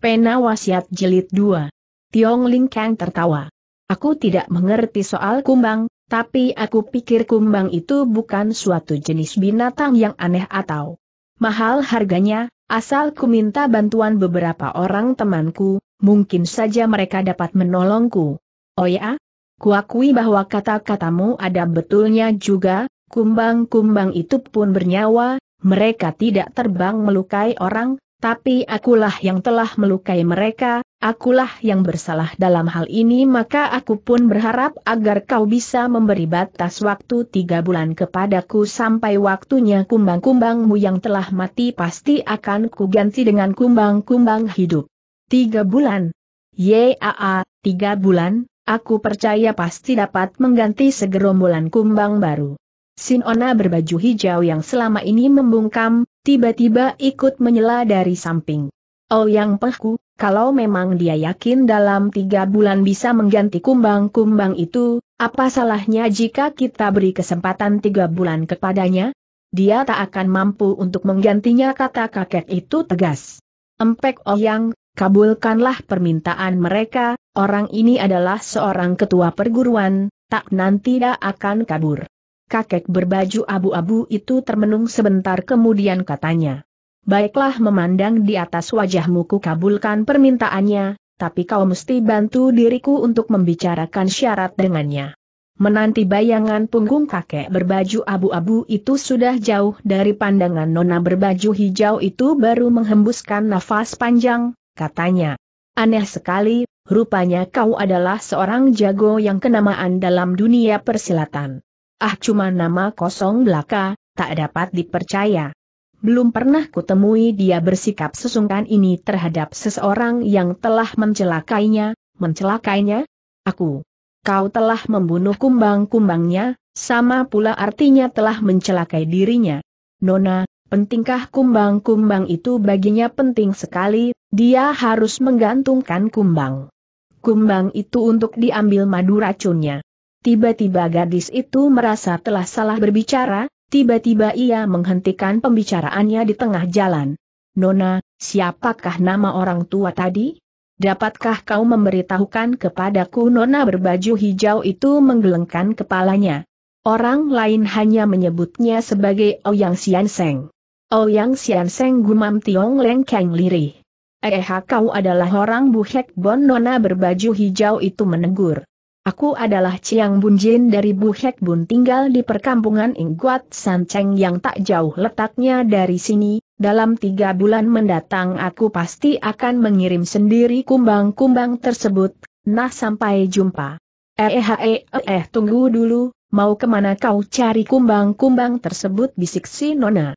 Pena Wasiat Jilid 2. Tiong Ling Kang tertawa. Aku tidak mengerti soal kumbang, tapi aku pikir kumbang itu bukan suatu jenis binatang yang aneh atau mahal harganya, asal ku minta bantuan beberapa orang temanku, mungkin saja mereka dapat menolongku. Oh ya? Kuakui bahwa kata-katamu ada betulnya juga, kumbang-kumbang itu pun bernyawa, mereka tidak terbang melukai orang, tapi akulah yang telah melukai mereka, akulah yang bersalah dalam hal ini maka aku pun berharap agar kau bisa memberi batas waktu tiga bulan kepadaku sampai waktunya kumbang-kumbangmu yang telah mati pasti akan kuganti dengan kumbang-kumbang hidup. Tiga bulan? Yaa, tiga bulan, aku percaya pasti dapat mengganti segerombolan kumbang baru. Sinona berbaju hijau yang selama ini membungkam, tiba-tiba ikut menyela dari samping. Oh yang pehku, kalau memang dia yakin dalam tiga bulan bisa mengganti kumbang-kumbang itu, apa salahnya jika kita beri kesempatan tiga bulan kepadanya? Dia tak akan mampu untuk menggantinya kata kakek itu tegas. Empek Oh yang, kabulkanlah permintaan mereka, orang ini adalah seorang ketua perguruan, tak nanti dia akan kabur. Kakek berbaju abu-abu itu termenung sebentar kemudian katanya. Baiklah memandang di atas wajahmu ku kabulkan permintaannya, tapi kau mesti bantu diriku untuk membicarakan syarat dengannya. Menanti bayangan punggung kakek berbaju abu-abu itu sudah jauh dari pandangan nona berbaju hijau itu baru menghembuskan nafas panjang, katanya. Aneh sekali, rupanya kau adalah seorang jago yang kenamaan dalam dunia persilatan. Ah cuma nama kosong belaka, tak dapat dipercaya. Belum pernah kutemui dia bersikap sesungkan ini terhadap seseorang yang telah mencelakainya, mencelakainya? Aku. Kau telah membunuh kumbang-kumbangnya, sama pula artinya telah mencelakai dirinya. Nona, pentingkah kumbang-kumbang itu baginya penting sekali, dia harus menggantungkan kumbang. Kumbang itu untuk diambil madu racunnya. Tiba-tiba gadis itu merasa telah salah berbicara, tiba-tiba ia menghentikan pembicaraannya di tengah jalan. Nona, siapakah nama orang tua tadi? Dapatkah kau memberitahukan kepadaku Nona berbaju hijau itu menggelengkan kepalanya. Orang lain hanya menyebutnya sebagai Ouyang Xian Seng. Ouyang Xian gumam Tiong Leng Kang lirih. Eh kau adalah orang Buhek Bon Nona berbaju hijau itu menegur. Aku adalah Chiang Bunjin dari Buhek Bun tinggal di perkampungan Ingguat Sanceng yang tak jauh letaknya dari sini. Dalam tiga bulan mendatang aku pasti akan mengirim sendiri kumbang-kumbang tersebut. Nah sampai jumpa. Eh eh, eh eh eh tunggu dulu, mau kemana kau cari kumbang-kumbang tersebut bisik si Nona.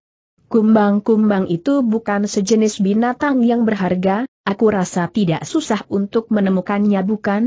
Kumbang-kumbang itu bukan sejenis binatang yang berharga, aku rasa tidak susah untuk menemukannya bukan?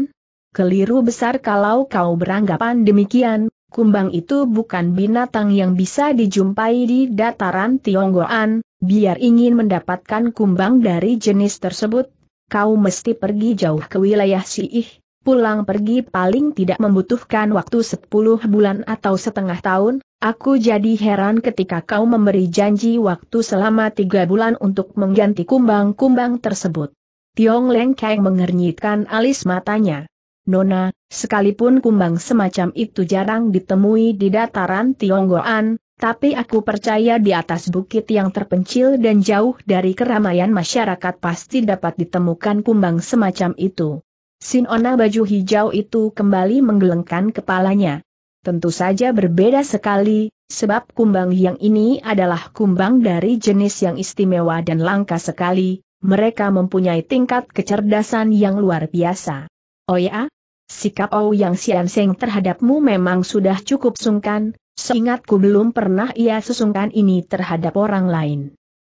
Keliru besar kalau kau beranggapan demikian, kumbang itu bukan binatang yang bisa dijumpai di dataran Tionggoan, biar ingin mendapatkan kumbang dari jenis tersebut, kau mesti pergi jauh ke wilayah Siih, pulang pergi paling tidak membutuhkan waktu 10 bulan atau setengah tahun, aku jadi heran ketika kau memberi janji waktu selama 3 bulan untuk mengganti kumbang-kumbang tersebut. Tiong Leng Kang mengernyitkan alis matanya. Nona, sekalipun kumbang semacam itu jarang ditemui di dataran Tionggoan, tapi aku percaya di atas bukit yang terpencil dan jauh dari keramaian masyarakat pasti dapat ditemukan kumbang semacam itu. Sinona baju hijau itu kembali menggelengkan kepalanya. Tentu saja berbeda sekali, sebab kumbang yang ini adalah kumbang dari jenis yang istimewa dan langka sekali, mereka mempunyai tingkat kecerdasan yang luar biasa. Oh ya, Sikap Yang Sian Seng terhadapmu memang sudah cukup sungkan, seingatku belum pernah ia sesungkan ini terhadap orang lain.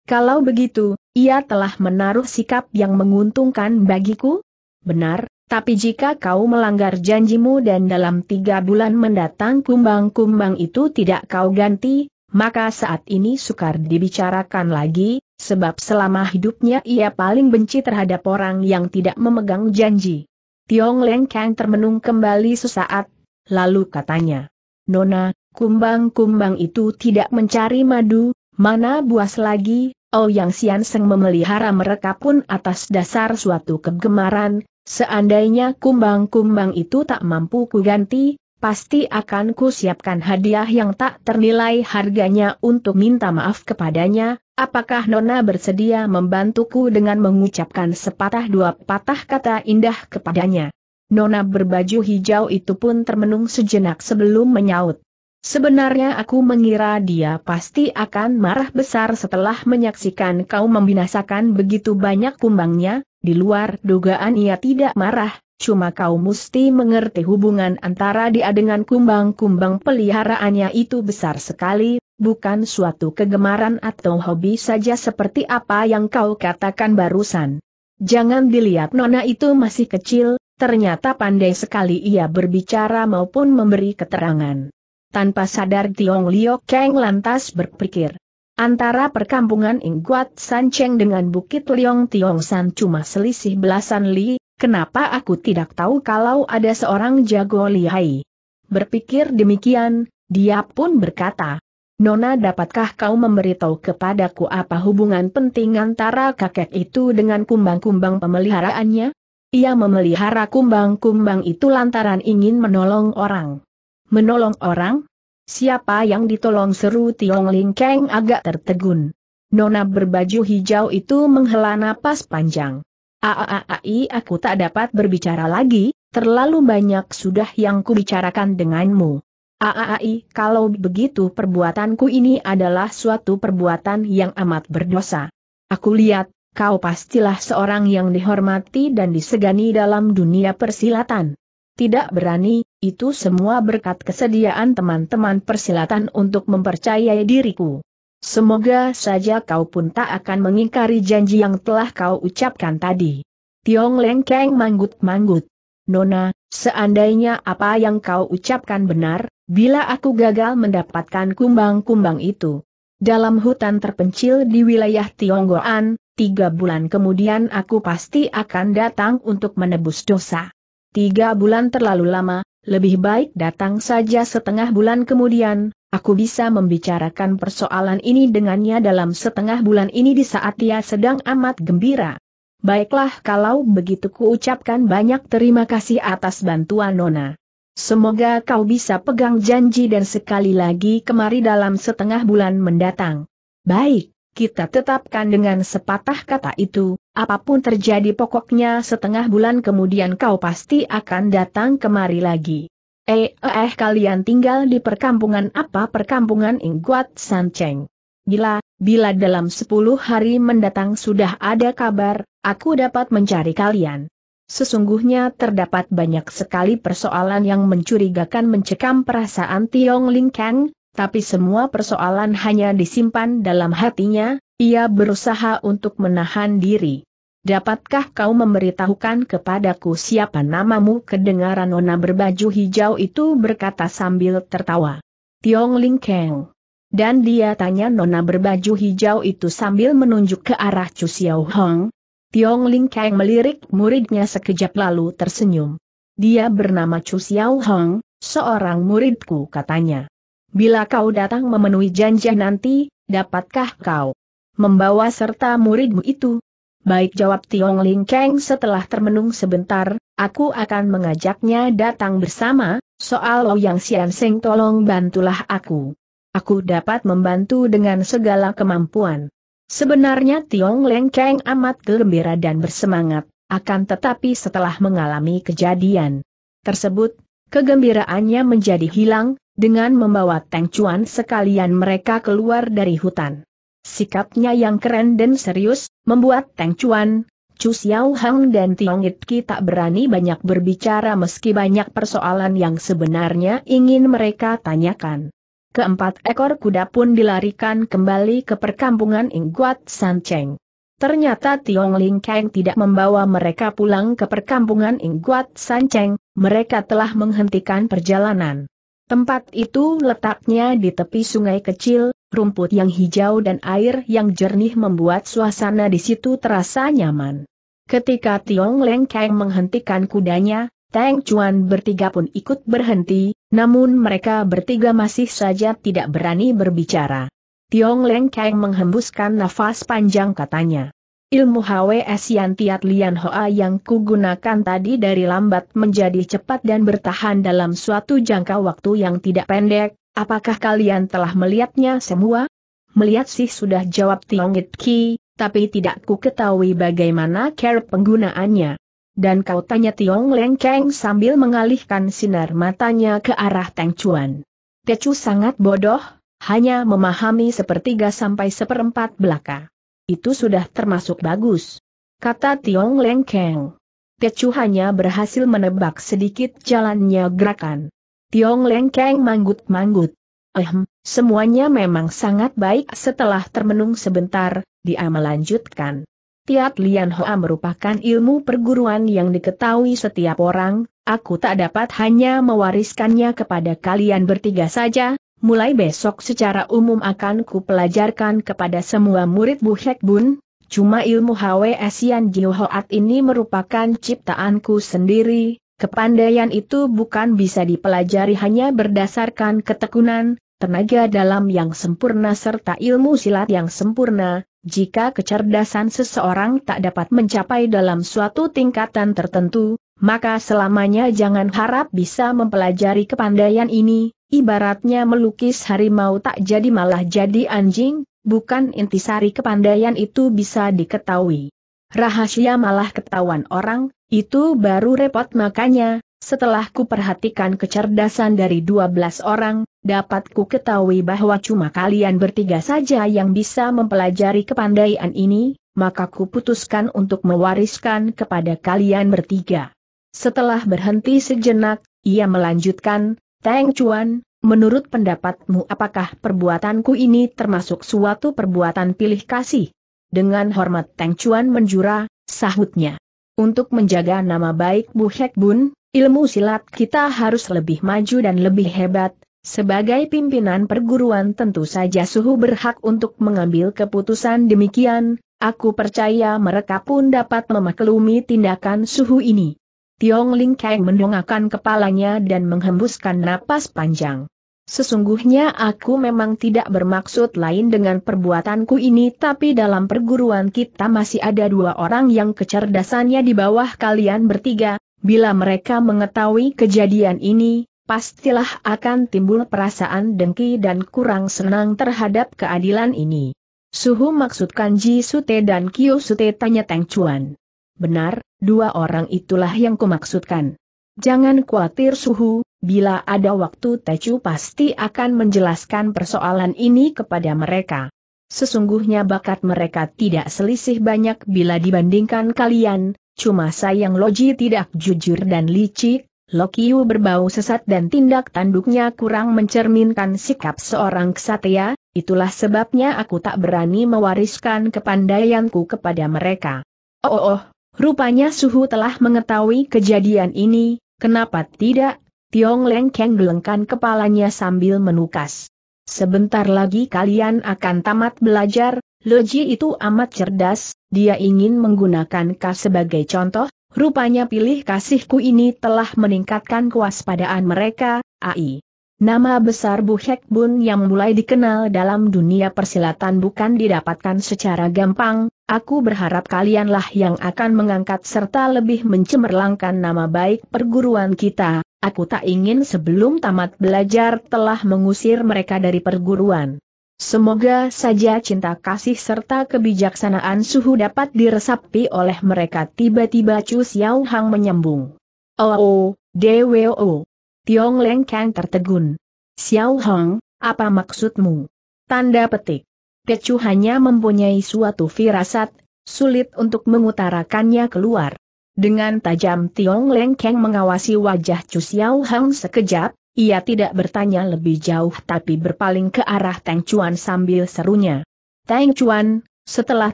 Kalau begitu, ia telah menaruh sikap yang menguntungkan bagiku? Benar, tapi jika kau melanggar janjimu dan dalam tiga bulan mendatang kumbang-kumbang itu tidak kau ganti, maka saat ini sukar dibicarakan lagi, sebab selama hidupnya ia paling benci terhadap orang yang tidak memegang janji. Tiong Leng Kang termenung kembali sesaat, lalu katanya, Nona, kumbang-kumbang itu tidak mencari madu, mana buas lagi, Oh Yang Sian Seng memelihara mereka pun atas dasar suatu kegemaran, seandainya kumbang-kumbang itu tak mampu kuganti, Pasti akan kusiapkan hadiah yang tak ternilai harganya untuk minta maaf kepadanya, apakah Nona bersedia membantuku dengan mengucapkan sepatah dua patah kata indah kepadanya. Nona berbaju hijau itu pun termenung sejenak sebelum menyaut. Sebenarnya aku mengira dia pasti akan marah besar setelah menyaksikan kau membinasakan begitu banyak kumbangnya, di luar dugaan ia tidak marah, Cuma kau mesti mengerti hubungan antara dia dengan kumbang-kumbang peliharaannya itu besar sekali, bukan suatu kegemaran atau hobi saja seperti apa yang kau katakan barusan. Jangan dilihat Nona itu masih kecil, ternyata pandai sekali ia berbicara maupun memberi keterangan. Tanpa sadar Tiong Liok Keng lantas berpikir. Antara perkampungan Ingguat Cheng dengan Bukit Liong Tiong San cuma selisih belasan li, Kenapa aku tidak tahu kalau ada seorang jago lihai? Berpikir demikian, dia pun berkata, Nona dapatkah kau memberitahu kepadaku apa hubungan penting antara kakek itu dengan kumbang-kumbang pemeliharaannya? Ia memelihara kumbang-kumbang itu lantaran ingin menolong orang. Menolong orang? Siapa yang ditolong seru Tiong Ling Keng agak tertegun. Nona berbaju hijau itu menghela napas panjang. Aaai aku tak dapat berbicara lagi, terlalu banyak sudah yang kubicarakan denganmu. Aaai kalau begitu perbuatanku ini adalah suatu perbuatan yang amat berdosa. Aku lihat, kau pastilah seorang yang dihormati dan disegani dalam dunia persilatan. Tidak berani, itu semua berkat kesediaan teman-teman persilatan untuk mempercayai diriku. Semoga saja kau pun tak akan mengingkari janji yang telah kau ucapkan tadi. Tiong Leng Keng manggut-manggut. Nona, seandainya apa yang kau ucapkan benar, bila aku gagal mendapatkan kumbang-kumbang itu. Dalam hutan terpencil di wilayah Tionggoan, tiga bulan kemudian aku pasti akan datang untuk menebus dosa. Tiga bulan terlalu lama, lebih baik datang saja setengah bulan kemudian, Aku bisa membicarakan persoalan ini dengannya dalam setengah bulan ini di saat ia sedang amat gembira. Baiklah kalau begitu kuucapkan banyak terima kasih atas bantuan Nona. Semoga kau bisa pegang janji dan sekali lagi kemari dalam setengah bulan mendatang. Baik, kita tetapkan dengan sepatah kata itu, apapun terjadi pokoknya setengah bulan kemudian kau pasti akan datang kemari lagi. Eh, eh, kalian tinggal di perkampungan apa perkampungan Ingguat Sanceng. Gila, bila dalam sepuluh hari mendatang sudah ada kabar, aku dapat mencari kalian. Sesungguhnya terdapat banyak sekali persoalan yang mencurigakan mencekam perasaan Tiong Ling Kang, tapi semua persoalan hanya disimpan dalam hatinya, ia berusaha untuk menahan diri. Dapatkah kau memberitahukan kepadaku siapa namamu kedengaran nona berbaju hijau itu berkata sambil tertawa. Tiong Ling Keng. Dan dia tanya nona berbaju hijau itu sambil menunjuk ke arah Chu Xiao Hong. Tiong Ling Keng melirik muridnya sekejap lalu tersenyum. Dia bernama Chu Xiao Hong, seorang muridku katanya. Bila kau datang memenuhi janji nanti, dapatkah kau membawa serta muridmu itu? Baik jawab Tiong Ling Keng setelah termenung sebentar, aku akan mengajaknya datang bersama, soal Yang Sian Seng tolong bantulah aku. Aku dapat membantu dengan segala kemampuan. Sebenarnya Tiong Ling Keng amat gembira dan bersemangat, akan tetapi setelah mengalami kejadian tersebut, kegembiraannya menjadi hilang, dengan membawa Teng Chuan sekalian mereka keluar dari hutan. Sikapnya yang keren dan serius, Membuat Teng Chuan, Chu Xiao Hang dan Tiong It Ki tak berani banyak berbicara meski banyak persoalan yang sebenarnya ingin mereka tanyakan. Keempat ekor kuda pun dilarikan kembali ke perkampungan Ingguat Cheng. Ternyata Tiong Ling Kang tidak membawa mereka pulang ke perkampungan Ingguat Cheng, mereka telah menghentikan perjalanan. Tempat itu letaknya di tepi sungai kecil, rumput yang hijau dan air yang jernih membuat suasana di situ terasa nyaman. Ketika Tiong Leng Kang menghentikan kudanya, Tang Chuan bertiga pun ikut berhenti, namun mereka bertiga masih saja tidak berani berbicara. Tiong Leng Kang menghembuskan nafas panjang katanya ilmu HWS Yan Tiat Lian Hoa yang kugunakan tadi dari lambat menjadi cepat dan bertahan dalam suatu jangka waktu yang tidak pendek, apakah kalian telah melihatnya semua? Melihat sih sudah jawab It Ki, tapi tidak ku ketahui bagaimana care penggunaannya. Dan kau tanya Tiong Leng Keng sambil mengalihkan sinar matanya ke arah Teng Chuan. Chu sangat bodoh, hanya memahami sepertiga sampai seperempat belaka itu sudah termasuk bagus. Kata Tiong Leng Keng. Tecu hanya berhasil menebak sedikit jalannya gerakan. Tiong Leng Keng manggut-manggut. Ehm, semuanya memang sangat baik setelah termenung sebentar, dia melanjutkan. Tiat Lian Hoa merupakan ilmu perguruan yang diketahui setiap orang, aku tak dapat hanya mewariskannya kepada kalian bertiga saja, mulai besok secara umum akan kupelajarkan kepada semua murid Bu Hek Bun, cuma ilmu Hwe Sian Jiu Hoat ini merupakan ciptaanku sendiri, kepandaian itu bukan bisa dipelajari hanya berdasarkan ketekunan, tenaga dalam yang sempurna serta ilmu silat yang sempurna, jika kecerdasan seseorang tak dapat mencapai dalam suatu tingkatan tertentu, maka selamanya jangan harap bisa mempelajari kepandaian ini, ibaratnya melukis harimau tak jadi malah jadi anjing, bukan intisari kepandaian itu bisa diketahui. Rahasia malah ketahuan orang, itu baru repot makanya, setelah kuperhatikan kecerdasan dari 12 orang, dapat ku ketahui bahwa cuma kalian bertiga saja yang bisa mempelajari kepandaian ini, maka ku putuskan untuk mewariskan kepada kalian bertiga. Setelah berhenti sejenak, ia melanjutkan, Teng Chuan, menurut pendapatmu apakah perbuatanku ini termasuk suatu perbuatan pilih kasih? Dengan hormat Teng Chuan menjura, sahutnya. Untuk menjaga nama baik Bu Hek Bun, ilmu silat kita harus lebih maju dan lebih hebat, sebagai pimpinan perguruan tentu saja suhu berhak untuk mengambil keputusan demikian, aku percaya mereka pun dapat memaklumi tindakan suhu ini. Tiong Ling Kang mendongakkan kepalanya dan menghembuskan napas panjang. Sesungguhnya aku memang tidak bermaksud lain dengan perbuatanku ini tapi dalam perguruan kita masih ada dua orang yang kecerdasannya di bawah kalian bertiga, bila mereka mengetahui kejadian ini, pastilah akan timbul perasaan dengki dan kurang senang terhadap keadilan ini. Suhu maksudkan Ji Sute dan Kyo Sute tanya Teng Chuan. Benar, dua orang itulah yang kumaksudkan. Jangan khawatir suhu, bila ada waktu Tecu pasti akan menjelaskan persoalan ini kepada mereka. Sesungguhnya bakat mereka tidak selisih banyak bila dibandingkan kalian, cuma sayang Loji tidak jujur dan licik, Lokiu berbau sesat dan tindak tanduknya kurang mencerminkan sikap seorang ksatria, itulah sebabnya aku tak berani mewariskan kepandaianku kepada mereka. Oh, oh, oh Rupanya Suhu telah mengetahui kejadian ini, kenapa tidak? Tiong Leng Keng gelengkan kepalanya sambil menukas. Sebentar lagi kalian akan tamat belajar, Loji itu amat cerdas, dia ingin menggunakan K sebagai contoh, rupanya pilih kasihku ini telah meningkatkan kewaspadaan mereka, AI. Nama besar Bu Hek Bun yang mulai dikenal dalam dunia persilatan bukan didapatkan secara gampang, aku berharap kalianlah yang akan mengangkat serta lebih mencemerlangkan nama baik perguruan kita, aku tak ingin sebelum tamat belajar telah mengusir mereka dari perguruan. Semoga saja cinta kasih serta kebijaksanaan suhu dapat diresapi oleh mereka tiba-tiba Chu Xiao Hang menyambung. Oh, oh, DWO. Tiong Leng Kang tertegun. Xiao Hong, apa maksudmu? Tanda petik. Pecu hanya mempunyai suatu firasat, sulit untuk mengutarakannya keluar. Dengan tajam Tiong Leng Kang mengawasi wajah Chu Xiao Hong sekejap, ia tidak bertanya lebih jauh tapi berpaling ke arah Tang Chuan sambil serunya. Tang Chuan, setelah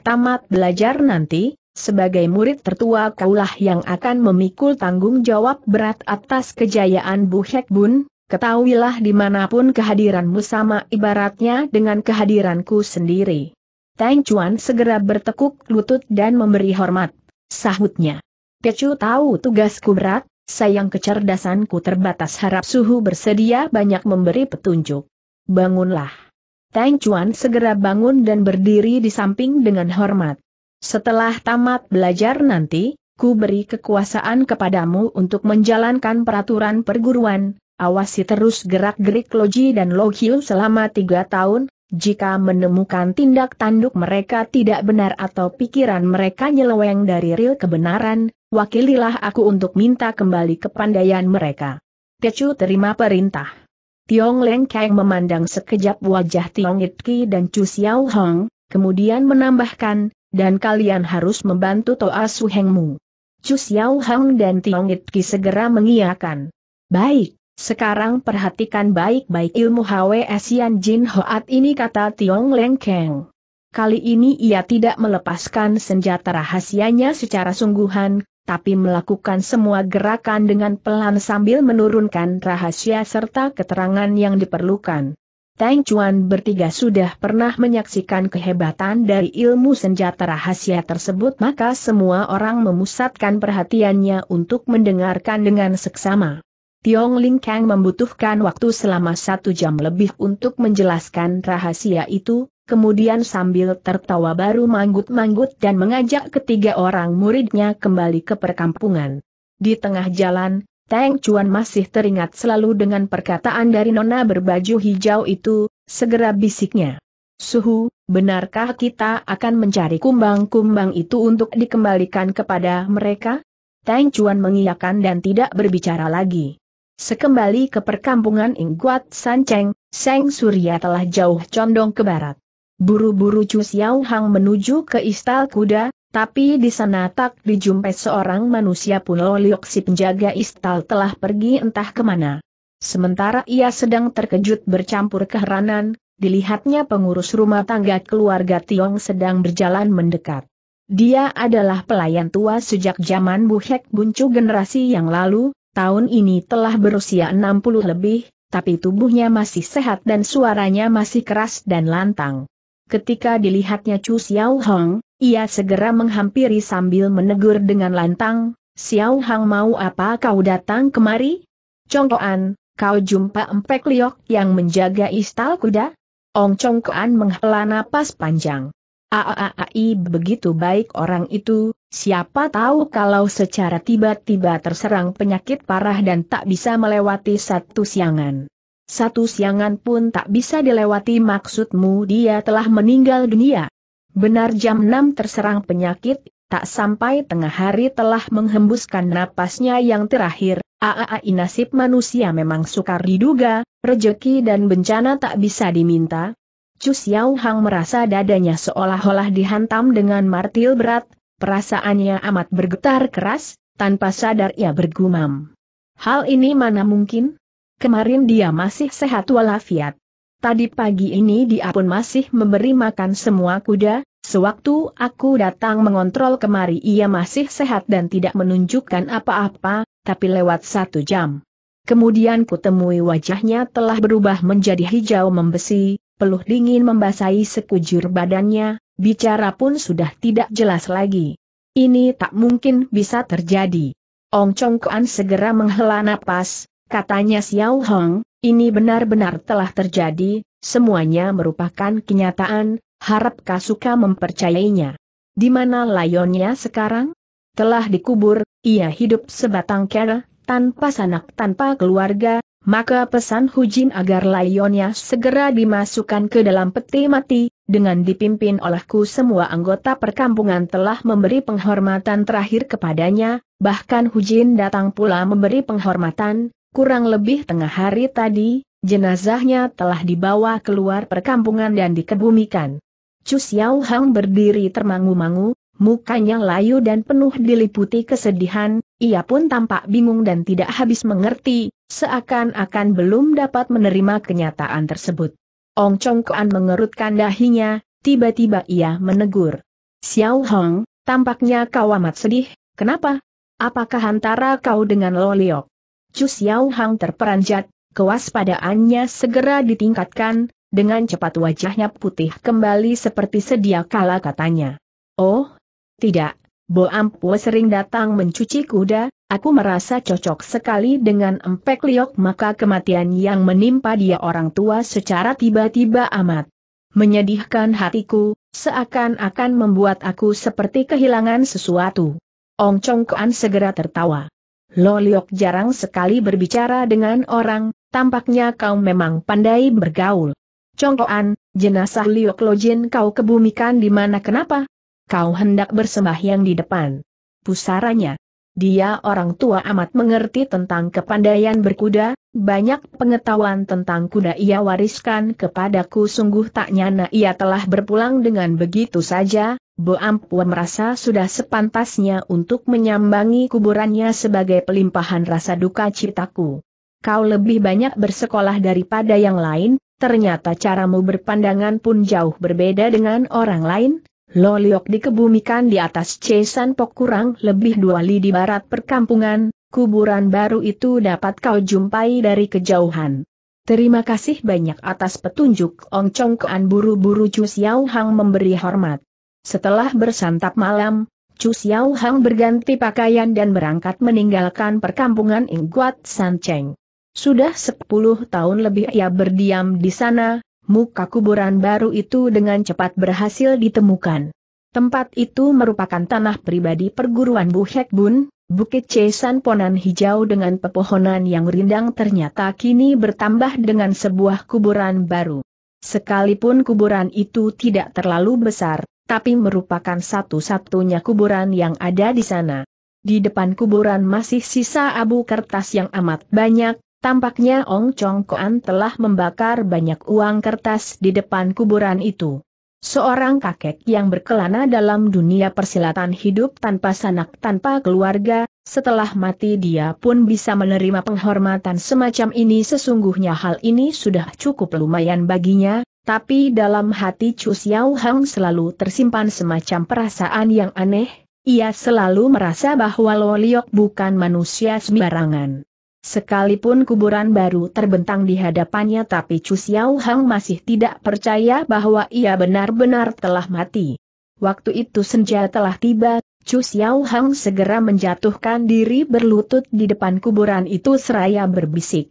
tamat belajar nanti, sebagai murid tertua kaulah yang akan memikul tanggung jawab berat atas kejayaan Bu Hek Bun, ketahuilah dimanapun kehadiranmu sama ibaratnya dengan kehadiranku sendiri. Tang Chuan segera bertekuk lutut dan memberi hormat, sahutnya. Pecu tahu tugasku berat, sayang kecerdasanku terbatas harap suhu bersedia banyak memberi petunjuk. Bangunlah. Tang Chuan segera bangun dan berdiri di samping dengan hormat. Setelah tamat belajar nanti, ku beri kekuasaan kepadamu untuk menjalankan peraturan perguruan, awasi terus gerak-gerik Loji dan Lohiu selama tiga tahun, jika menemukan tindak tanduk mereka tidak benar atau pikiran mereka nyeleweng dari real kebenaran, wakililah aku untuk minta kembali kepandaian mereka. Tecu terima perintah. Tiong Leng Kang memandang sekejap wajah Tiong Itki dan Chu Xiao Hong, kemudian menambahkan, dan kalian harus membantu Toa Suhengmu. Chu Xiao Hang dan Tiong Itki segera mengiyakan. Baik, sekarang perhatikan baik-baik ilmu Hwe Sian Jin Hoat ini kata Tiong Leng Keng. Kali ini ia tidak melepaskan senjata rahasianya secara sungguhan, tapi melakukan semua gerakan dengan pelan sambil menurunkan rahasia serta keterangan yang diperlukan. Tang Chuan bertiga sudah pernah menyaksikan kehebatan dari ilmu senjata rahasia tersebut maka semua orang memusatkan perhatiannya untuk mendengarkan dengan seksama. Tiong Ling Kang membutuhkan waktu selama satu jam lebih untuk menjelaskan rahasia itu, kemudian sambil tertawa baru manggut-manggut dan mengajak ketiga orang muridnya kembali ke perkampungan. Di tengah jalan, Tang Chuan masih teringat selalu dengan perkataan dari nona berbaju hijau itu, segera bisiknya. Suhu, benarkah kita akan mencari kumbang-kumbang itu untuk dikembalikan kepada mereka? Tang Chuan mengiyakan dan tidak berbicara lagi. Sekembali ke perkampungan Ingguat Cheng, Seng Surya telah jauh condong ke barat. Buru-buru Chu Xiao Hang menuju ke Istal Kuda, tapi di sana tak dijumpai seorang manusia pun Loliok si penjaga istal telah pergi entah kemana. Sementara ia sedang terkejut bercampur keheranan, dilihatnya pengurus rumah tangga keluarga Tiong sedang berjalan mendekat. Dia adalah pelayan tua sejak zaman Buhek Buncu generasi yang lalu, tahun ini telah berusia 60 lebih, tapi tubuhnya masih sehat dan suaranya masih keras dan lantang. Ketika dilihatnya Chu Xiao Hong, ia segera menghampiri sambil menegur dengan lantang, Xiao Hang mau apa kau datang kemari? Congkoan, kau jumpa Empek Liok yang menjaga istal kuda? Ong Congkoan menghela napas panjang. Aaai begitu baik orang itu, siapa tahu kalau secara tiba-tiba terserang penyakit parah dan tak bisa melewati satu siangan. Satu siangan pun tak bisa dilewati maksudmu dia telah meninggal dunia. Benar jam 6 terserang penyakit, tak sampai tengah hari telah menghembuskan napasnya yang terakhir, Aa, nasib manusia memang sukar diduga, rejeki dan bencana tak bisa diminta. Chu Xiao Hang merasa dadanya seolah-olah dihantam dengan martil berat, perasaannya amat bergetar keras, tanpa sadar ia bergumam. Hal ini mana mungkin? Kemarin dia masih sehat walafiat. Tadi pagi ini dia pun masih memberi makan semua kuda, sewaktu aku datang mengontrol kemari ia masih sehat dan tidak menunjukkan apa-apa, tapi lewat satu jam. Kemudian kutemui wajahnya telah berubah menjadi hijau membesi, peluh dingin membasahi sekujur badannya, bicara pun sudah tidak jelas lagi. Ini tak mungkin bisa terjadi. Ong Chong Kuan segera menghela napas, katanya Xiao Hong, ini benar-benar telah terjadi, semuanya merupakan kenyataan, harap Kasuka mempercayainya. Di mana layonnya sekarang? Telah dikubur, ia hidup sebatang kera, tanpa sanak tanpa keluarga, maka pesan Hujin agar layonnya segera dimasukkan ke dalam peti mati, dengan dipimpin olehku semua anggota perkampungan telah memberi penghormatan terakhir kepadanya, bahkan Hujin datang pula memberi penghormatan, Kurang lebih tengah hari tadi, jenazahnya telah dibawa keluar perkampungan dan dikebumikan. Chu Xiao Hang berdiri termangu-mangu, mukanya layu dan penuh diliputi kesedihan, ia pun tampak bingung dan tidak habis mengerti, seakan-akan belum dapat menerima kenyataan tersebut. Ong Chong Kuan mengerutkan dahinya, tiba-tiba ia menegur. Xiao Hong, tampaknya kau amat sedih, kenapa? Apakah antara kau dengan Loliok? Chu Xiao Hang terperanjat, kewaspadaannya segera ditingkatkan, dengan cepat wajahnya putih kembali seperti sedia kala katanya. Oh, tidak, Bo Ampu sering datang mencuci kuda, aku merasa cocok sekali dengan empek liok maka kematian yang menimpa dia orang tua secara tiba-tiba amat. Menyedihkan hatiku, seakan-akan membuat aku seperti kehilangan sesuatu. Ong Chong Kuan segera tertawa. Liok jarang sekali berbicara dengan orang, tampaknya kau memang pandai bergaul. Congkoan, jenazah Liok Lojin kau kebumikan di mana kenapa? Kau hendak bersembahyang di depan. Pusaranya. Dia orang tua amat mengerti tentang kepandaian berkuda, banyak pengetahuan tentang kuda ia wariskan kepadaku sungguh tak nyana ia telah berpulang dengan begitu saja, Boampua merasa sudah sepantasnya untuk menyambangi kuburannya sebagai pelimpahan rasa duka citaku. Kau lebih banyak bersekolah daripada yang lain, ternyata caramu berpandangan pun jauh berbeda dengan orang lain. Loliok dikebumikan di atas Cesan Pok kurang lebih dua li di barat perkampungan, kuburan baru itu dapat kau jumpai dari kejauhan. Terima kasih banyak atas petunjuk Ong Chong Kean buru-buru Chu Xiao Hang memberi hormat. Setelah bersantap malam, Chu Xiao Hang berganti pakaian dan berangkat meninggalkan perkampungan San Cheng. Sudah sepuluh tahun lebih ia berdiam di sana, muka kuburan baru itu dengan cepat berhasil ditemukan. Tempat itu merupakan tanah pribadi perguruan Bu Hek Bun, Bukit Cesan Ponan hijau dengan pepohonan yang rindang ternyata kini bertambah dengan sebuah kuburan baru. Sekalipun kuburan itu tidak terlalu besar, tapi merupakan satu-satunya kuburan yang ada di sana. Di depan kuburan masih sisa abu kertas yang amat banyak, tampaknya Ong Chong Koan telah membakar banyak uang kertas di depan kuburan itu. Seorang kakek yang berkelana dalam dunia persilatan hidup tanpa sanak tanpa keluarga, setelah mati dia pun bisa menerima penghormatan semacam ini sesungguhnya hal ini sudah cukup lumayan baginya, tapi dalam hati Chu Xiao Hang selalu tersimpan semacam perasaan yang aneh, ia selalu merasa bahwa Lo Liok bukan manusia sembarangan. Sekalipun kuburan baru terbentang di hadapannya tapi Chu Xiao Hang masih tidak percaya bahwa ia benar-benar telah mati. Waktu itu senja telah tiba, Chu Xiao Hang segera menjatuhkan diri berlutut di depan kuburan itu seraya berbisik.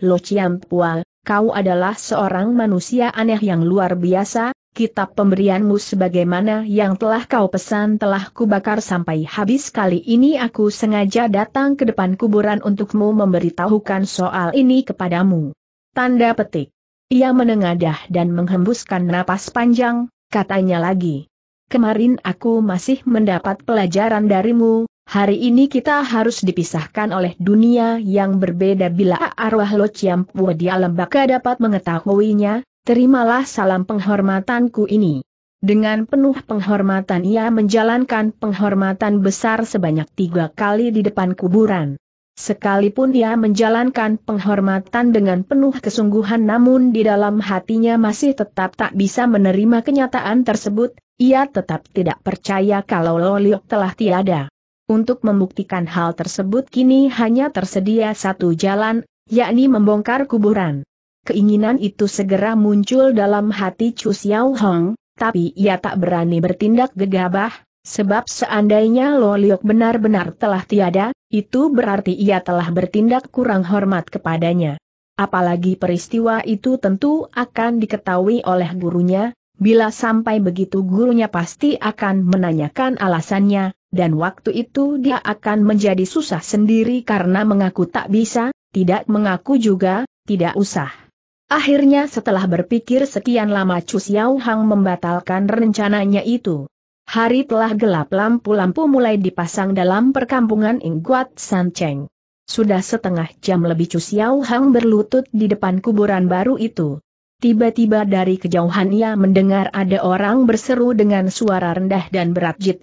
Lo Chiam Pua, kau adalah seorang manusia aneh yang luar biasa, kitab pemberianmu sebagaimana yang telah kau pesan telah kubakar sampai habis kali ini aku sengaja datang ke depan kuburan untukmu memberitahukan soal ini kepadamu. Tanda petik. Ia menengadah dan menghembuskan napas panjang, katanya lagi. Kemarin aku masih mendapat pelajaran darimu, Hari ini kita harus dipisahkan oleh dunia yang berbeda bila arwah Lo Chiampua di alam baka dapat mengetahuinya, terimalah salam penghormatanku ini. Dengan penuh penghormatan ia menjalankan penghormatan besar sebanyak tiga kali di depan kuburan. Sekalipun ia menjalankan penghormatan dengan penuh kesungguhan namun di dalam hatinya masih tetap tak bisa menerima kenyataan tersebut, ia tetap tidak percaya kalau Loliok telah tiada. Untuk membuktikan hal tersebut kini hanya tersedia satu jalan, yakni membongkar kuburan. Keinginan itu segera muncul dalam hati Chu Xiao Hong, tapi ia tak berani bertindak gegabah, sebab seandainya Lo Liok benar-benar telah tiada, itu berarti ia telah bertindak kurang hormat kepadanya. Apalagi peristiwa itu tentu akan diketahui oleh gurunya, bila sampai begitu gurunya pasti akan menanyakan alasannya, dan waktu itu dia akan menjadi susah sendiri karena mengaku tak bisa, tidak mengaku juga, tidak usah. Akhirnya setelah berpikir sekian lama Chu Xiao Hang membatalkan rencananya itu. Hari telah gelap lampu-lampu mulai dipasang dalam perkampungan Ingguat Cheng. Sudah setengah jam lebih Chu Xiao Hang berlutut di depan kuburan baru itu. Tiba-tiba dari kejauhan ia mendengar ada orang berseru dengan suara rendah dan berat Jit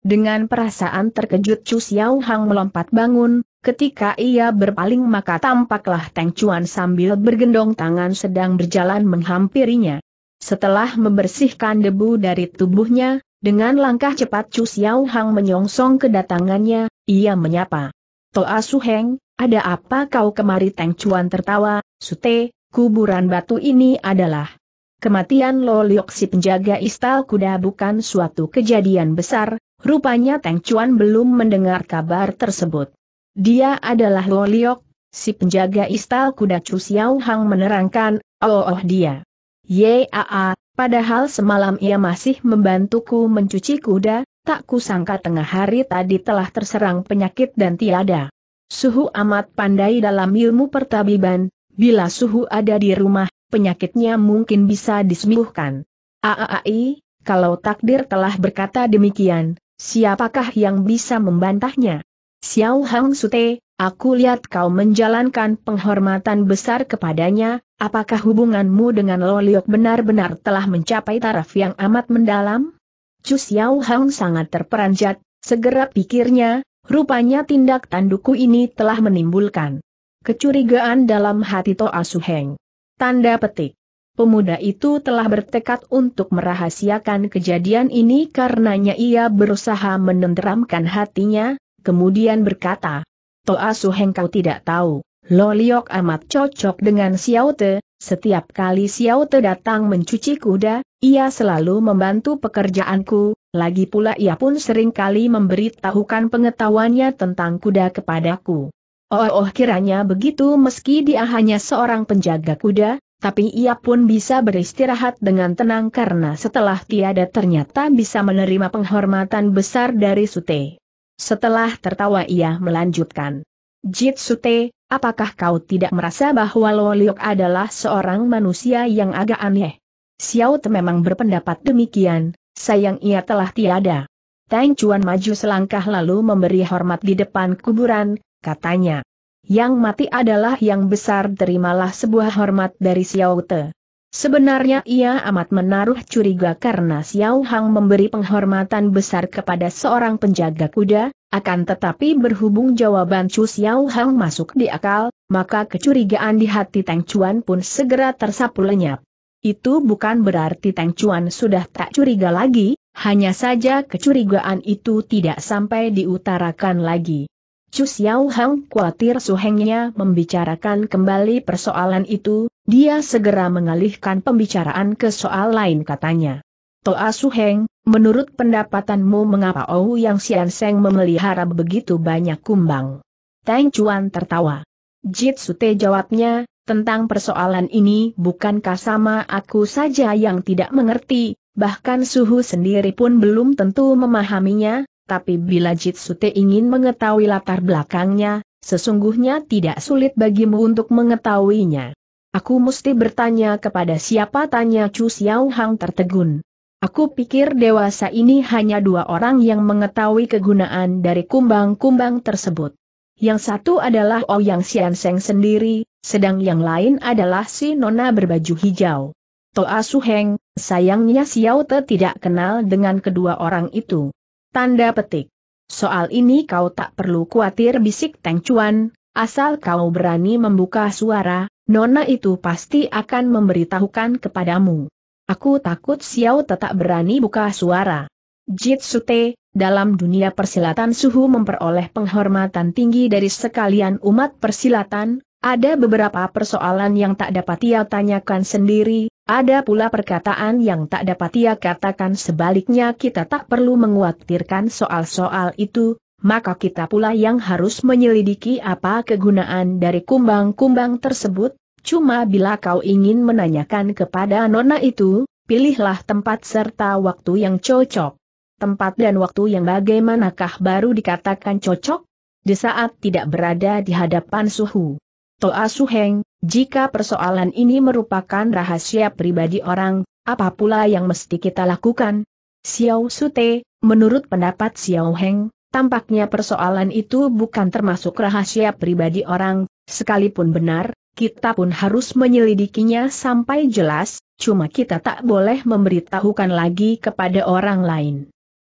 dengan perasaan terkejut Chu Xiao Hang melompat bangun, ketika ia berpaling maka tampaklah Teng Chuan sambil bergendong tangan sedang berjalan menghampirinya. Setelah membersihkan debu dari tubuhnya, dengan langkah cepat Chu Xiao Hang menyongsong kedatangannya, ia menyapa. Toa Su Heng, ada apa kau kemari Teng Chuan tertawa, Sute, kuburan batu ini adalah Kematian Lo Liok si penjaga istal kuda bukan suatu kejadian besar, Rupanya Teng Chuan belum mendengar kabar tersebut. Dia adalah Lo Liok, si penjaga istal kuda Chu Xiao Hang menerangkan, oh oh dia. Yaa, padahal semalam ia masih membantuku mencuci kuda, tak kusangka tengah hari tadi telah terserang penyakit dan tiada. Suhu amat pandai dalam ilmu pertabiban, bila suhu ada di rumah, penyakitnya mungkin bisa disembuhkan. Aai, kalau takdir telah berkata demikian, Siapakah yang bisa membantahnya? Xiao Hang Sute, aku lihat kau menjalankan penghormatan besar kepadanya, apakah hubunganmu dengan Loliok benar-benar telah mencapai taraf yang amat mendalam? Chu Xiao Hang sangat terperanjat, segera pikirnya, rupanya tindak tanduku ini telah menimbulkan kecurigaan dalam hati Toa Suheng. Tanda petik pemuda itu telah bertekad untuk merahasiakan kejadian ini karenanya ia berusaha menenteramkan hatinya, kemudian berkata, Toa Suheng kau tidak tahu, Loliok amat cocok dengan Xiao Te, setiap kali Xiao Te datang mencuci kuda, ia selalu membantu pekerjaanku, lagi pula ia pun sering kali memberitahukan pengetahuannya tentang kuda kepadaku. Oh, oh kiranya begitu meski dia hanya seorang penjaga kuda, tapi ia pun bisa beristirahat dengan tenang karena setelah tiada ternyata bisa menerima penghormatan besar dari Sute. Setelah tertawa ia melanjutkan. Jit Sute, apakah kau tidak merasa bahwa Loliok adalah seorang manusia yang agak aneh? Xiao Te memang berpendapat demikian, sayang ia telah tiada. Tang Chuan maju selangkah lalu memberi hormat di depan kuburan, katanya yang mati adalah yang besar terimalah sebuah hormat dari Xiao Te. Sebenarnya ia amat menaruh curiga karena Xiao Hang memberi penghormatan besar kepada seorang penjaga kuda, akan tetapi berhubung jawaban Chu Xiao Hang masuk di akal, maka kecurigaan di hati Tang Chuan pun segera tersapu lenyap. Itu bukan berarti Tang Chuan sudah tak curiga lagi, hanya saja kecurigaan itu tidak sampai diutarakan lagi. Chu Xiao Hang khawatir Su Hengnya membicarakan kembali persoalan itu, dia segera mengalihkan pembicaraan ke soal lain katanya. Toa Su Heng, menurut pendapatanmu mengapa Ou Yang Xian Seng memelihara begitu banyak kumbang? Tang Chuan tertawa. Jit Te jawabnya, tentang persoalan ini bukankah sama aku saja yang tidak mengerti, bahkan suhu sendiri pun belum tentu memahaminya, tapi bila Jitsute ingin mengetahui latar belakangnya, sesungguhnya tidak sulit bagimu untuk mengetahuinya. Aku mesti bertanya kepada siapa tanya Chu Xiao Hang tertegun. Aku pikir dewasa ini hanya dua orang yang mengetahui kegunaan dari kumbang-kumbang tersebut. Yang satu adalah Ouyang oh Xianseng sendiri, sedang yang lain adalah si Nona berbaju hijau. Toa Suheng, sayangnya Xiao Te tidak kenal dengan kedua orang itu. Tanda petik. Soal ini kau tak perlu khawatir bisik Teng Chuan, asal kau berani membuka suara, Nona itu pasti akan memberitahukan kepadamu. Aku takut Xiao tetap berani buka suara. Jitsute, dalam dunia persilatan suhu memperoleh penghormatan tinggi dari sekalian umat persilatan, ada beberapa persoalan yang tak dapat ia tanyakan sendiri, ada pula perkataan yang tak dapat ia katakan sebaliknya kita tak perlu menguatirkan soal-soal itu, maka kita pula yang harus menyelidiki apa kegunaan dari kumbang-kumbang tersebut, cuma bila kau ingin menanyakan kepada nona itu, pilihlah tempat serta waktu yang cocok. Tempat dan waktu yang bagaimanakah baru dikatakan cocok? Di saat tidak berada di hadapan suhu. Toa Suheng, jika persoalan ini merupakan rahasia pribadi orang, apa pula yang mesti kita lakukan? Xiao Sute, menurut pendapat Xiao Heng, tampaknya persoalan itu bukan termasuk rahasia pribadi orang, sekalipun benar, kita pun harus menyelidikinya sampai jelas, cuma kita tak boleh memberitahukan lagi kepada orang lain.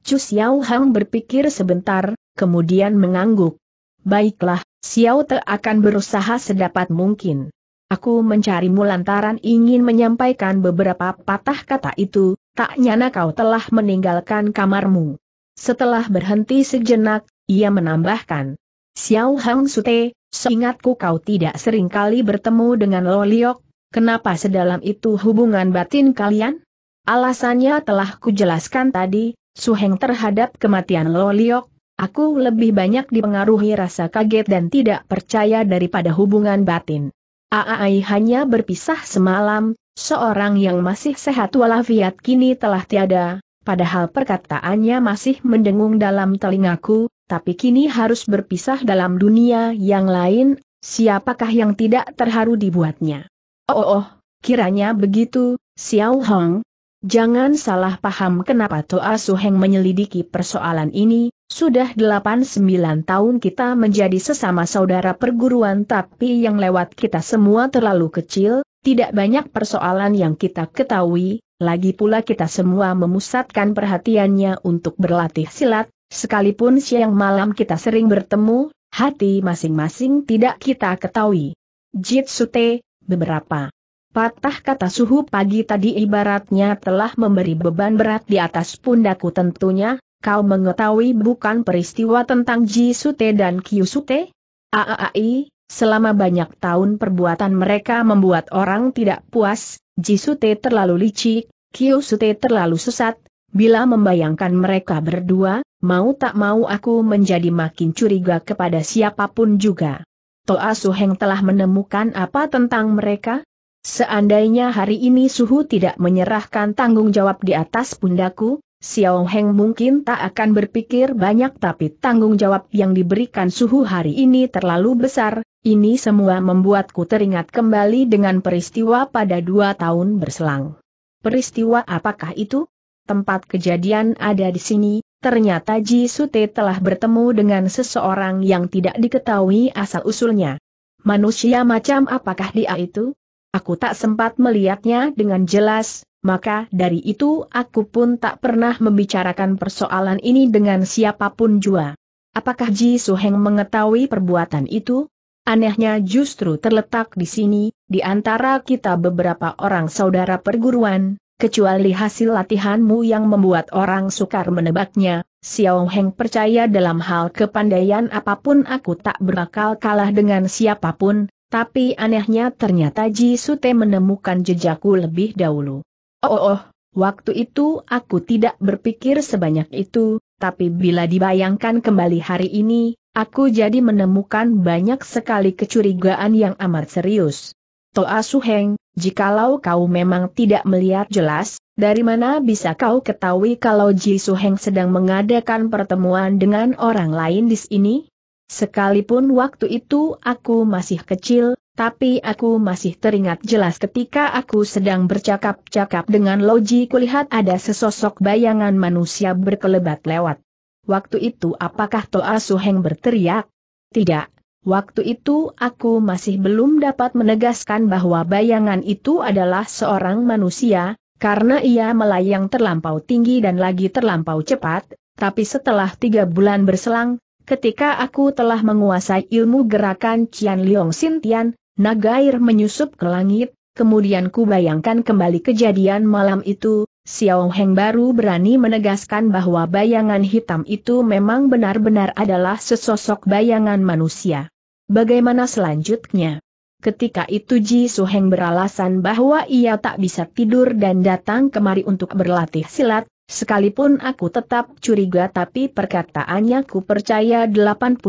Chu Xiao Heng berpikir sebentar, kemudian mengangguk. Baiklah, Xiao Te akan berusaha sedapat mungkin. Aku mencarimu lantaran ingin menyampaikan beberapa patah kata itu, tak nyana kau telah meninggalkan kamarmu. Setelah berhenti sejenak, ia menambahkan. Xiao Hang Sute, seingatku kau tidak sering kali bertemu dengan Loliok, kenapa sedalam itu hubungan batin kalian? Alasannya telah kujelaskan tadi, Suheng terhadap kematian Loliok, aku lebih banyak dipengaruhi rasa kaget dan tidak percaya daripada hubungan batin. Aai hanya berpisah semalam, seorang yang masih sehat walafiat kini telah tiada, padahal perkataannya masih mendengung dalam telingaku, tapi kini harus berpisah dalam dunia yang lain, siapakah yang tidak terharu dibuatnya? Oh, oh, oh kiranya begitu, Xiao Hong. Jangan salah paham kenapa Toa Suheng menyelidiki persoalan ini, sudah 8-9 tahun kita menjadi sesama saudara perguruan tapi yang lewat kita semua terlalu kecil, tidak banyak persoalan yang kita ketahui, lagi pula kita semua memusatkan perhatiannya untuk berlatih silat, sekalipun siang malam kita sering bertemu, hati masing-masing tidak kita ketahui. Jitsute, beberapa patah kata suhu pagi tadi ibaratnya telah memberi beban berat di atas pundaku tentunya, kau mengetahui bukan peristiwa tentang Ji Sute dan Kyu Sute? Aai, selama banyak tahun perbuatan mereka membuat orang tidak puas, Ji Sute terlalu licik, Kyu Sute terlalu sesat, bila membayangkan mereka berdua, mau tak mau aku menjadi makin curiga kepada siapapun juga. Toa Heng telah menemukan apa tentang mereka? Seandainya hari ini Suhu tidak menyerahkan tanggung jawab di atas pundaku, Xiao Heng mungkin tak akan berpikir banyak tapi tanggung jawab yang diberikan suhu hari ini terlalu besar, ini semua membuatku teringat kembali dengan peristiwa pada dua tahun berselang. Peristiwa apakah itu? Tempat kejadian ada di sini, ternyata Ji Sute telah bertemu dengan seseorang yang tidak diketahui asal-usulnya. Manusia macam apakah dia itu? Aku tak sempat melihatnya dengan jelas, maka dari itu aku pun tak pernah membicarakan persoalan ini dengan siapapun jua. Apakah Ji Suheng mengetahui perbuatan itu? Anehnya justru terletak di sini, di antara kita beberapa orang saudara perguruan, kecuali hasil latihanmu yang membuat orang sukar menebaknya, Xiao Heng percaya dalam hal kepandaian apapun aku tak berakal kalah dengan siapapun, tapi anehnya ternyata Ji Sute menemukan jejakku lebih dahulu. Oh, oh, oh, waktu itu aku tidak berpikir sebanyak itu, tapi bila dibayangkan kembali hari ini, aku jadi menemukan banyak sekali kecurigaan yang amat serius. Toa Suheng, jikalau kau memang tidak melihat jelas, dari mana bisa kau ketahui kalau Ji Suheng sedang mengadakan pertemuan dengan orang lain di sini? Sekalipun waktu itu aku masih kecil, tapi aku masih teringat jelas ketika aku sedang bercakap-cakap dengan Loji kulihat ada sesosok bayangan manusia berkelebat lewat. Waktu itu apakah Toa Suheng berteriak? Tidak. Waktu itu aku masih belum dapat menegaskan bahwa bayangan itu adalah seorang manusia, karena ia melayang terlampau tinggi dan lagi terlampau cepat, tapi setelah tiga bulan berselang, ketika aku telah menguasai ilmu gerakan Qian Liong Sin Tian, naga air menyusup ke langit, kemudian kubayangkan kembali kejadian malam itu, Xiao Heng baru berani menegaskan bahwa bayangan hitam itu memang benar-benar adalah sesosok bayangan manusia. Bagaimana selanjutnya? Ketika itu Ji Su Heng beralasan bahwa ia tak bisa tidur dan datang kemari untuk berlatih silat, Sekalipun aku tetap curiga tapi perkataannya ku percaya 80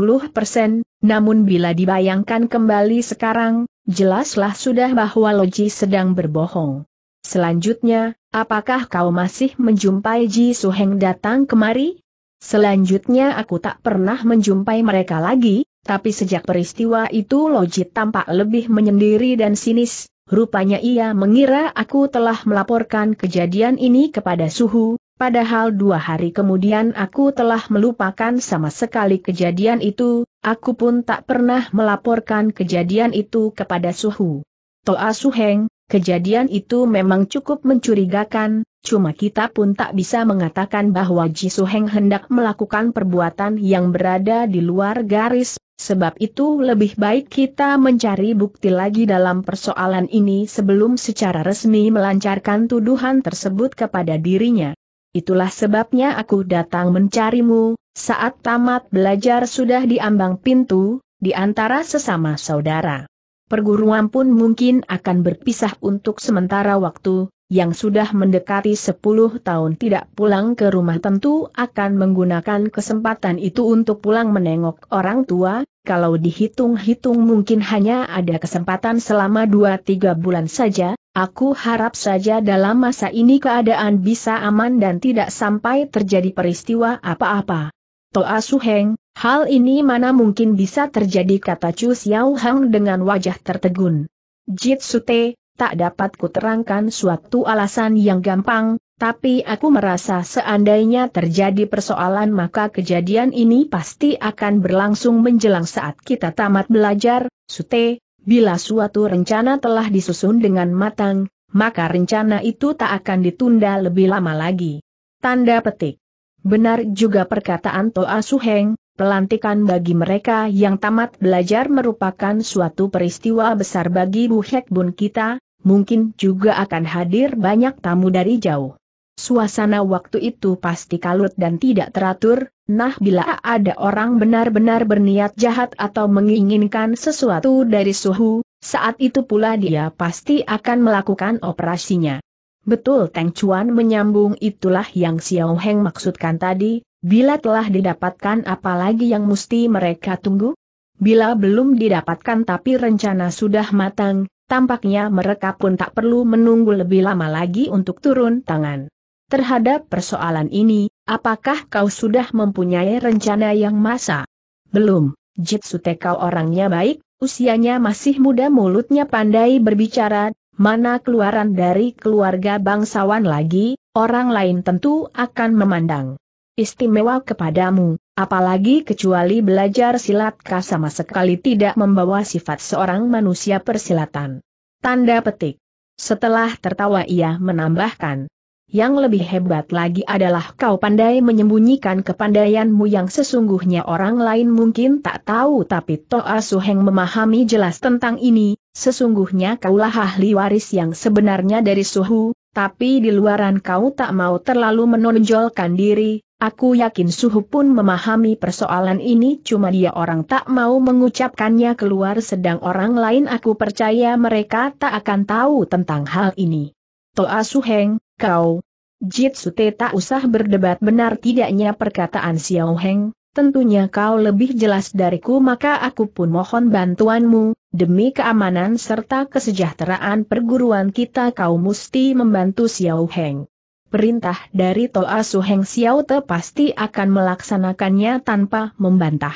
namun bila dibayangkan kembali sekarang, jelaslah sudah bahwa Loji sedang berbohong. Selanjutnya, apakah kau masih menjumpai Ji Suheng datang kemari? Selanjutnya aku tak pernah menjumpai mereka lagi, tapi sejak peristiwa itu Loji tampak lebih menyendiri dan sinis, Rupanya ia mengira aku telah melaporkan kejadian ini kepada Suhu, Padahal dua hari kemudian aku telah melupakan sama sekali kejadian itu, aku pun tak pernah melaporkan kejadian itu kepada Suhu. Toa Suheng, kejadian itu memang cukup mencurigakan, cuma kita pun tak bisa mengatakan bahwa Ji Suheng hendak melakukan perbuatan yang berada di luar garis, sebab itu lebih baik kita mencari bukti lagi dalam persoalan ini sebelum secara resmi melancarkan tuduhan tersebut kepada dirinya itulah sebabnya aku datang mencarimu, saat tamat belajar sudah diambang pintu, di antara sesama saudara. Perguruan pun mungkin akan berpisah untuk sementara waktu, yang sudah mendekati 10 tahun tidak pulang ke rumah tentu akan menggunakan kesempatan itu untuk pulang menengok orang tua, kalau dihitung-hitung mungkin hanya ada kesempatan selama 2-3 bulan saja, aku harap saja dalam masa ini keadaan bisa aman dan tidak sampai terjadi peristiwa apa-apa. Toa Suheng, hal ini mana mungkin bisa terjadi kata Chu Xiaohang dengan wajah tertegun. Jitsute, tak dapat kuterangkan suatu alasan yang gampang, tapi aku merasa seandainya terjadi persoalan maka kejadian ini pasti akan berlangsung menjelang saat kita tamat belajar, Sute, bila suatu rencana telah disusun dengan matang, maka rencana itu tak akan ditunda lebih lama lagi. Tanda petik. Benar juga perkataan Toa Suheng, pelantikan bagi mereka yang tamat belajar merupakan suatu peristiwa besar bagi Bu Hek Bun kita, mungkin juga akan hadir banyak tamu dari jauh. Suasana waktu itu pasti kalut dan tidak teratur, nah bila ada orang benar-benar berniat jahat atau menginginkan sesuatu dari suhu, saat itu pula dia pasti akan melakukan operasinya. Betul Teng Chuan menyambung itulah yang Xiao Heng maksudkan tadi, bila telah didapatkan apalagi yang mesti mereka tunggu? Bila belum didapatkan tapi rencana sudah matang, tampaknya mereka pun tak perlu menunggu lebih lama lagi untuk turun tangan. Terhadap persoalan ini, apakah kau sudah mempunyai rencana yang masa? Belum, Jitsu kau orangnya baik, usianya masih muda mulutnya pandai berbicara, mana keluaran dari keluarga bangsawan lagi, orang lain tentu akan memandang istimewa kepadamu, Apalagi kecuali belajar silat kah sama sekali tidak membawa sifat seorang manusia persilatan. Tanda petik. Setelah tertawa ia menambahkan. Yang lebih hebat lagi adalah kau pandai menyembunyikan kepandaianmu yang sesungguhnya orang lain mungkin tak tahu tapi Toa Suheng memahami jelas tentang ini, sesungguhnya kaulah ahli waris yang sebenarnya dari Suhu, tapi di luaran kau tak mau terlalu menonjolkan diri, Aku yakin Suhu pun memahami persoalan ini cuma dia orang tak mau mengucapkannya keluar sedang orang lain aku percaya mereka tak akan tahu tentang hal ini. Toa Suheng, kau. Jitsu Te tak usah berdebat benar tidaknya perkataan Xiao Heng, tentunya kau lebih jelas dariku maka aku pun mohon bantuanmu, demi keamanan serta kesejahteraan perguruan kita kau mesti membantu Xiao Heng perintah dari Toa Su Heng Xiao Te pasti akan melaksanakannya tanpa membantah.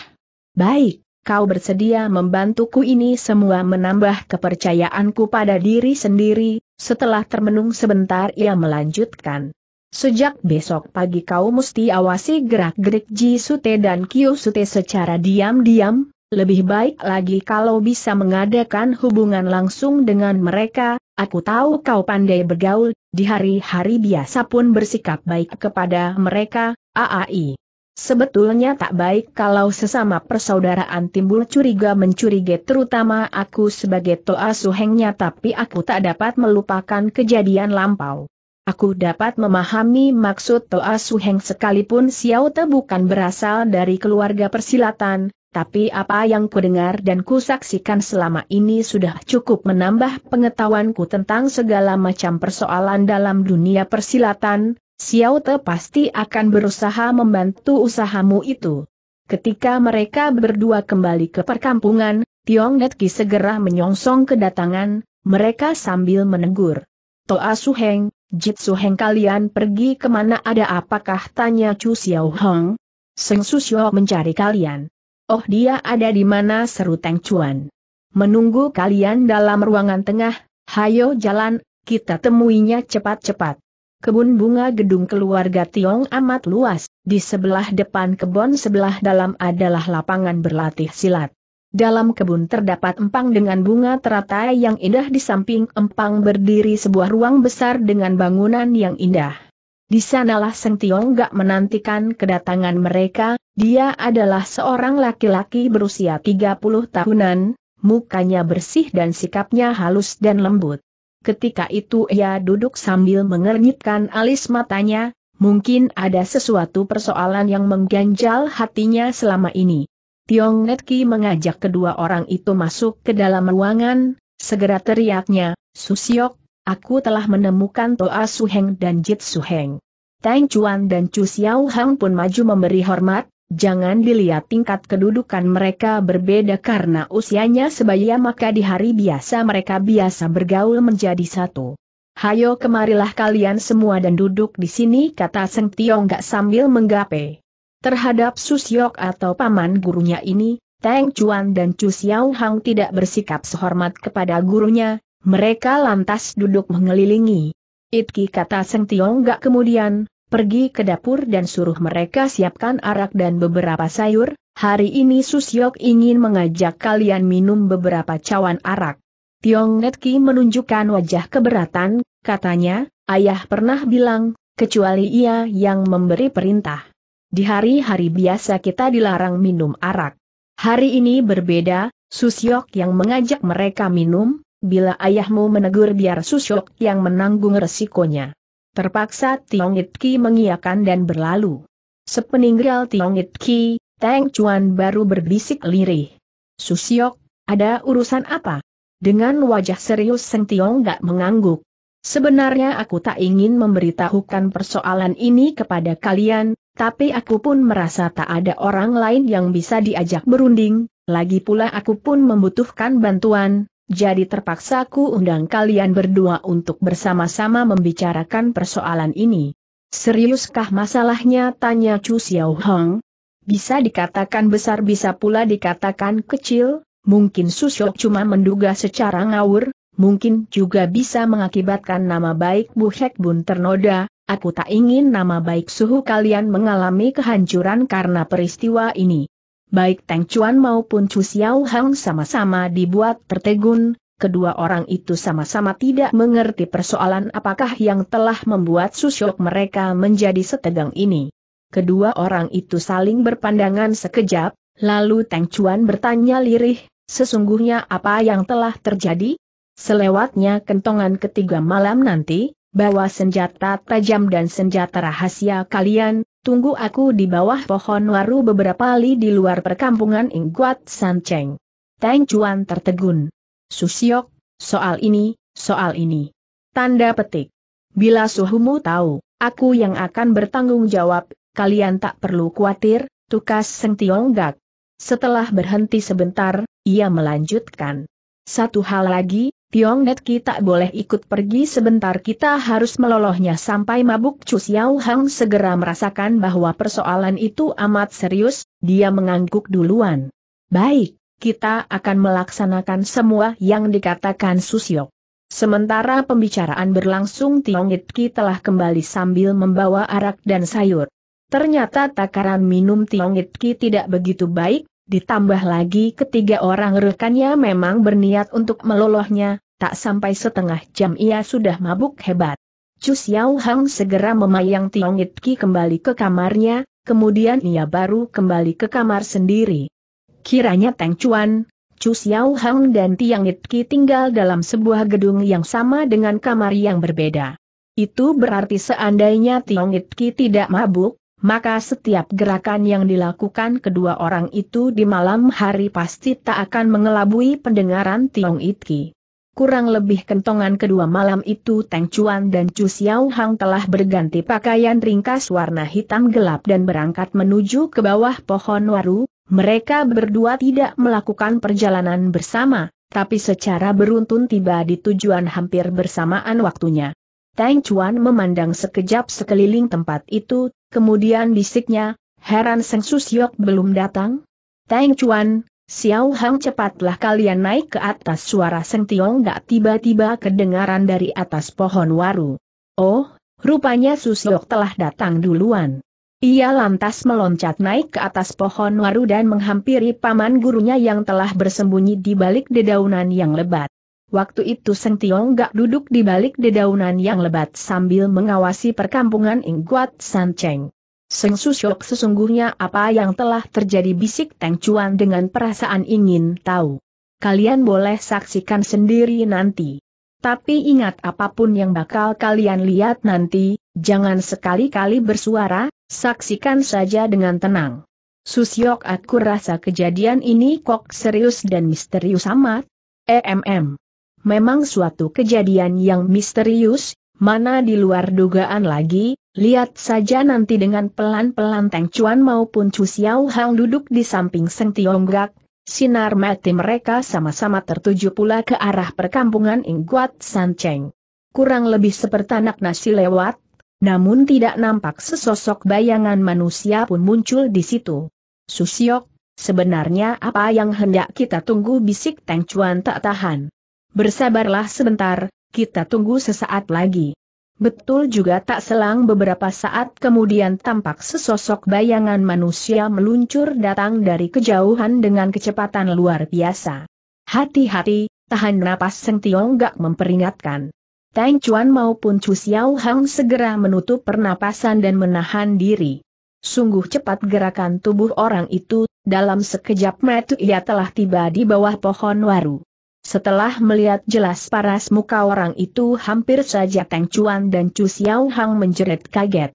Baik, kau bersedia membantuku ini semua menambah kepercayaanku pada diri sendiri, setelah termenung sebentar ia melanjutkan. Sejak besok pagi kau mesti awasi gerak-gerik Ji Sute dan Kyu Sute secara diam-diam, lebih baik lagi kalau bisa mengadakan hubungan langsung dengan mereka, aku tahu kau pandai bergaul, di hari-hari biasa pun bersikap baik kepada mereka, AAI. Sebetulnya tak baik kalau sesama persaudaraan timbul curiga mencurigai terutama aku sebagai Toa Suhengnya tapi aku tak dapat melupakan kejadian lampau. Aku dapat memahami maksud Toa Suheng sekalipun Xiao Te bukan berasal dari keluarga persilatan, tapi apa yang kudengar dan kusaksikan selama ini sudah cukup menambah pengetahuanku tentang segala macam persoalan dalam dunia persilatan, Xiao Te pasti akan berusaha membantu usahamu itu. Ketika mereka berdua kembali ke perkampungan, Tiong Netki segera menyongsong kedatangan, mereka sambil menegur. Toa Suheng, Jit Suheng kalian pergi kemana ada apakah tanya Chu Xiao Hong? Seng Su Xiao mencari kalian. Oh dia ada di mana seru Teng Chuan. Menunggu kalian dalam ruangan tengah, hayo jalan, kita temuinya cepat-cepat. Kebun bunga gedung keluarga Tiong amat luas, di sebelah depan kebun sebelah dalam adalah lapangan berlatih silat. Dalam kebun terdapat empang dengan bunga teratai yang indah di samping empang berdiri sebuah ruang besar dengan bangunan yang indah. Di sanalah Seng Tiong gak menantikan kedatangan mereka, dia adalah seorang laki-laki berusia 30 tahunan, mukanya bersih dan sikapnya halus dan lembut. Ketika itu ia duduk sambil mengernyitkan alis matanya, mungkin ada sesuatu persoalan yang mengganjal hatinya selama ini. Tiong Netki mengajak kedua orang itu masuk ke dalam ruangan, segera teriaknya, Susiok, Aku telah menemukan Toa Suheng dan Jit Suheng. Tang Chuan dan Chu Xiao Hang pun maju memberi hormat, jangan dilihat tingkat kedudukan mereka berbeda karena usianya sebaya maka di hari biasa mereka biasa bergaul menjadi satu. Hayo kemarilah kalian semua dan duduk di sini kata Seng Tiong gak sambil menggape. Terhadap Susyok atau paman gurunya ini, Tang Chuan dan Chu Xiao Hang tidak bersikap sehormat kepada gurunya, mereka lantas duduk mengelilingi. Itki kata Seng gak kemudian, pergi ke dapur dan suruh mereka siapkan arak dan beberapa sayur, hari ini Susyok ingin mengajak kalian minum beberapa cawan arak. Tiong Netki menunjukkan wajah keberatan, katanya, ayah pernah bilang, kecuali ia yang memberi perintah. Di hari-hari biasa kita dilarang minum arak. Hari ini berbeda, Susyok yang mengajak mereka minum, bila ayahmu menegur biar Susyok yang menanggung resikonya. Terpaksa Tiong Ki mengiakan dan berlalu. Sepeninggal Tiong Ki, Teng Chuan baru berbisik lirih. Susyok, ada urusan apa? Dengan wajah serius Seng Tiong gak mengangguk. Sebenarnya aku tak ingin memberitahukan persoalan ini kepada kalian, tapi aku pun merasa tak ada orang lain yang bisa diajak berunding, lagi pula aku pun membutuhkan bantuan, jadi terpaksa ku undang kalian berdua untuk bersama-sama membicarakan persoalan ini. Seriuskah masalahnya? Tanya Chu Xiao Hong. Bisa dikatakan besar bisa pula dikatakan kecil, mungkin Susyok cuma menduga secara ngawur, mungkin juga bisa mengakibatkan nama baik Bu Hek Bun ternoda, aku tak ingin nama baik suhu kalian mengalami kehancuran karena peristiwa ini baik Tang Chuan maupun Chu Xiao Hang sama-sama dibuat tertegun, kedua orang itu sama-sama tidak mengerti persoalan apakah yang telah membuat susuk mereka menjadi setegang ini. Kedua orang itu saling berpandangan sekejap, lalu Tang Chuan bertanya lirih, sesungguhnya apa yang telah terjadi? Selewatnya kentongan ketiga malam nanti, bawa senjata tajam dan senjata rahasia kalian, tunggu aku di bawah pohon waru beberapa li di luar perkampungan Ingguat Sancheng. Tang Chuan tertegun. Susiok, soal ini, soal ini. Tanda petik. Bila suhumu tahu, aku yang akan bertanggung jawab, kalian tak perlu khawatir, tukas Seng Tiongkok. Setelah berhenti sebentar, ia melanjutkan. Satu hal lagi, Tiong Net tak boleh ikut pergi sebentar kita harus melolohnya sampai mabuk Chu Xiao Hang segera merasakan bahwa persoalan itu amat serius, dia mengangguk duluan. Baik, kita akan melaksanakan semua yang dikatakan Susyok. Sementara pembicaraan berlangsung Tiong Netki telah kembali sambil membawa arak dan sayur. Ternyata takaran minum Tiong Itki tidak begitu baik, Ditambah lagi ketiga orang rekannya memang berniat untuk melolohnya, tak sampai setengah jam ia sudah mabuk hebat. Chu Xiao Hang segera memayang Tiong It kembali ke kamarnya, kemudian ia baru kembali ke kamar sendiri. Kiranya Teng Chuan, Chu Xiao Hang dan Tiong It tinggal dalam sebuah gedung yang sama dengan kamar yang berbeda. Itu berarti seandainya Tiong It tidak mabuk, maka setiap gerakan yang dilakukan kedua orang itu di malam hari pasti tak akan mengelabui pendengaran Tiong Itki. Kurang lebih kentongan kedua malam itu Teng Chuan dan Chu Xiao Hang telah berganti pakaian ringkas warna hitam gelap dan berangkat menuju ke bawah pohon waru, mereka berdua tidak melakukan perjalanan bersama, tapi secara beruntun tiba di tujuan hampir bersamaan waktunya. Tang Chuan memandang sekejap sekeliling tempat itu, Kemudian bisiknya, heran Seng Susyok belum datang? Teng Chuan, Xiao Hang cepatlah kalian naik ke atas suara Seng Tiong gak tiba-tiba kedengaran dari atas pohon waru. Oh, rupanya Susyok telah datang duluan. Ia lantas meloncat naik ke atas pohon waru dan menghampiri paman gurunya yang telah bersembunyi di balik dedaunan yang lebat. Waktu itu Seng Tiong Gak duduk di balik dedaunan yang lebat sambil mengawasi perkampungan Ingguat San Cheng. Seng Susyok sesungguhnya apa yang telah terjadi bisik Teng Chuan dengan perasaan ingin tahu. Kalian boleh saksikan sendiri nanti. Tapi ingat apapun yang bakal kalian lihat nanti, jangan sekali-kali bersuara, saksikan saja dengan tenang. Susyok aku rasa kejadian ini kok serius dan misterius amat. EMM Memang suatu kejadian yang misterius, mana di luar dugaan lagi, lihat saja nanti dengan pelan-pelan Teng Chuan maupun Chu Xiao Hang duduk di samping Seng Tionggak, sinar mati mereka sama-sama tertuju pula ke arah perkampungan Ingguat San Cheng. Kurang lebih seperti anak nasi lewat, namun tidak nampak sesosok bayangan manusia pun muncul di situ. Susiok, sebenarnya apa yang hendak kita tunggu bisik Teng Chuan tak tahan. Bersabarlah sebentar, kita tunggu sesaat lagi. Betul juga tak selang beberapa saat kemudian tampak sesosok bayangan manusia meluncur datang dari kejauhan dengan kecepatan luar biasa. Hati-hati, tahan napas Seng Tiong gak memperingatkan. Tang Chuan maupun Chu Xiao Hang segera menutup pernapasan dan menahan diri. Sungguh cepat gerakan tubuh orang itu, dalam sekejap mata ia telah tiba di bawah pohon waru. Setelah melihat jelas paras muka orang itu hampir saja Teng Chuan dan Chu Xiao Hang menjerit kaget.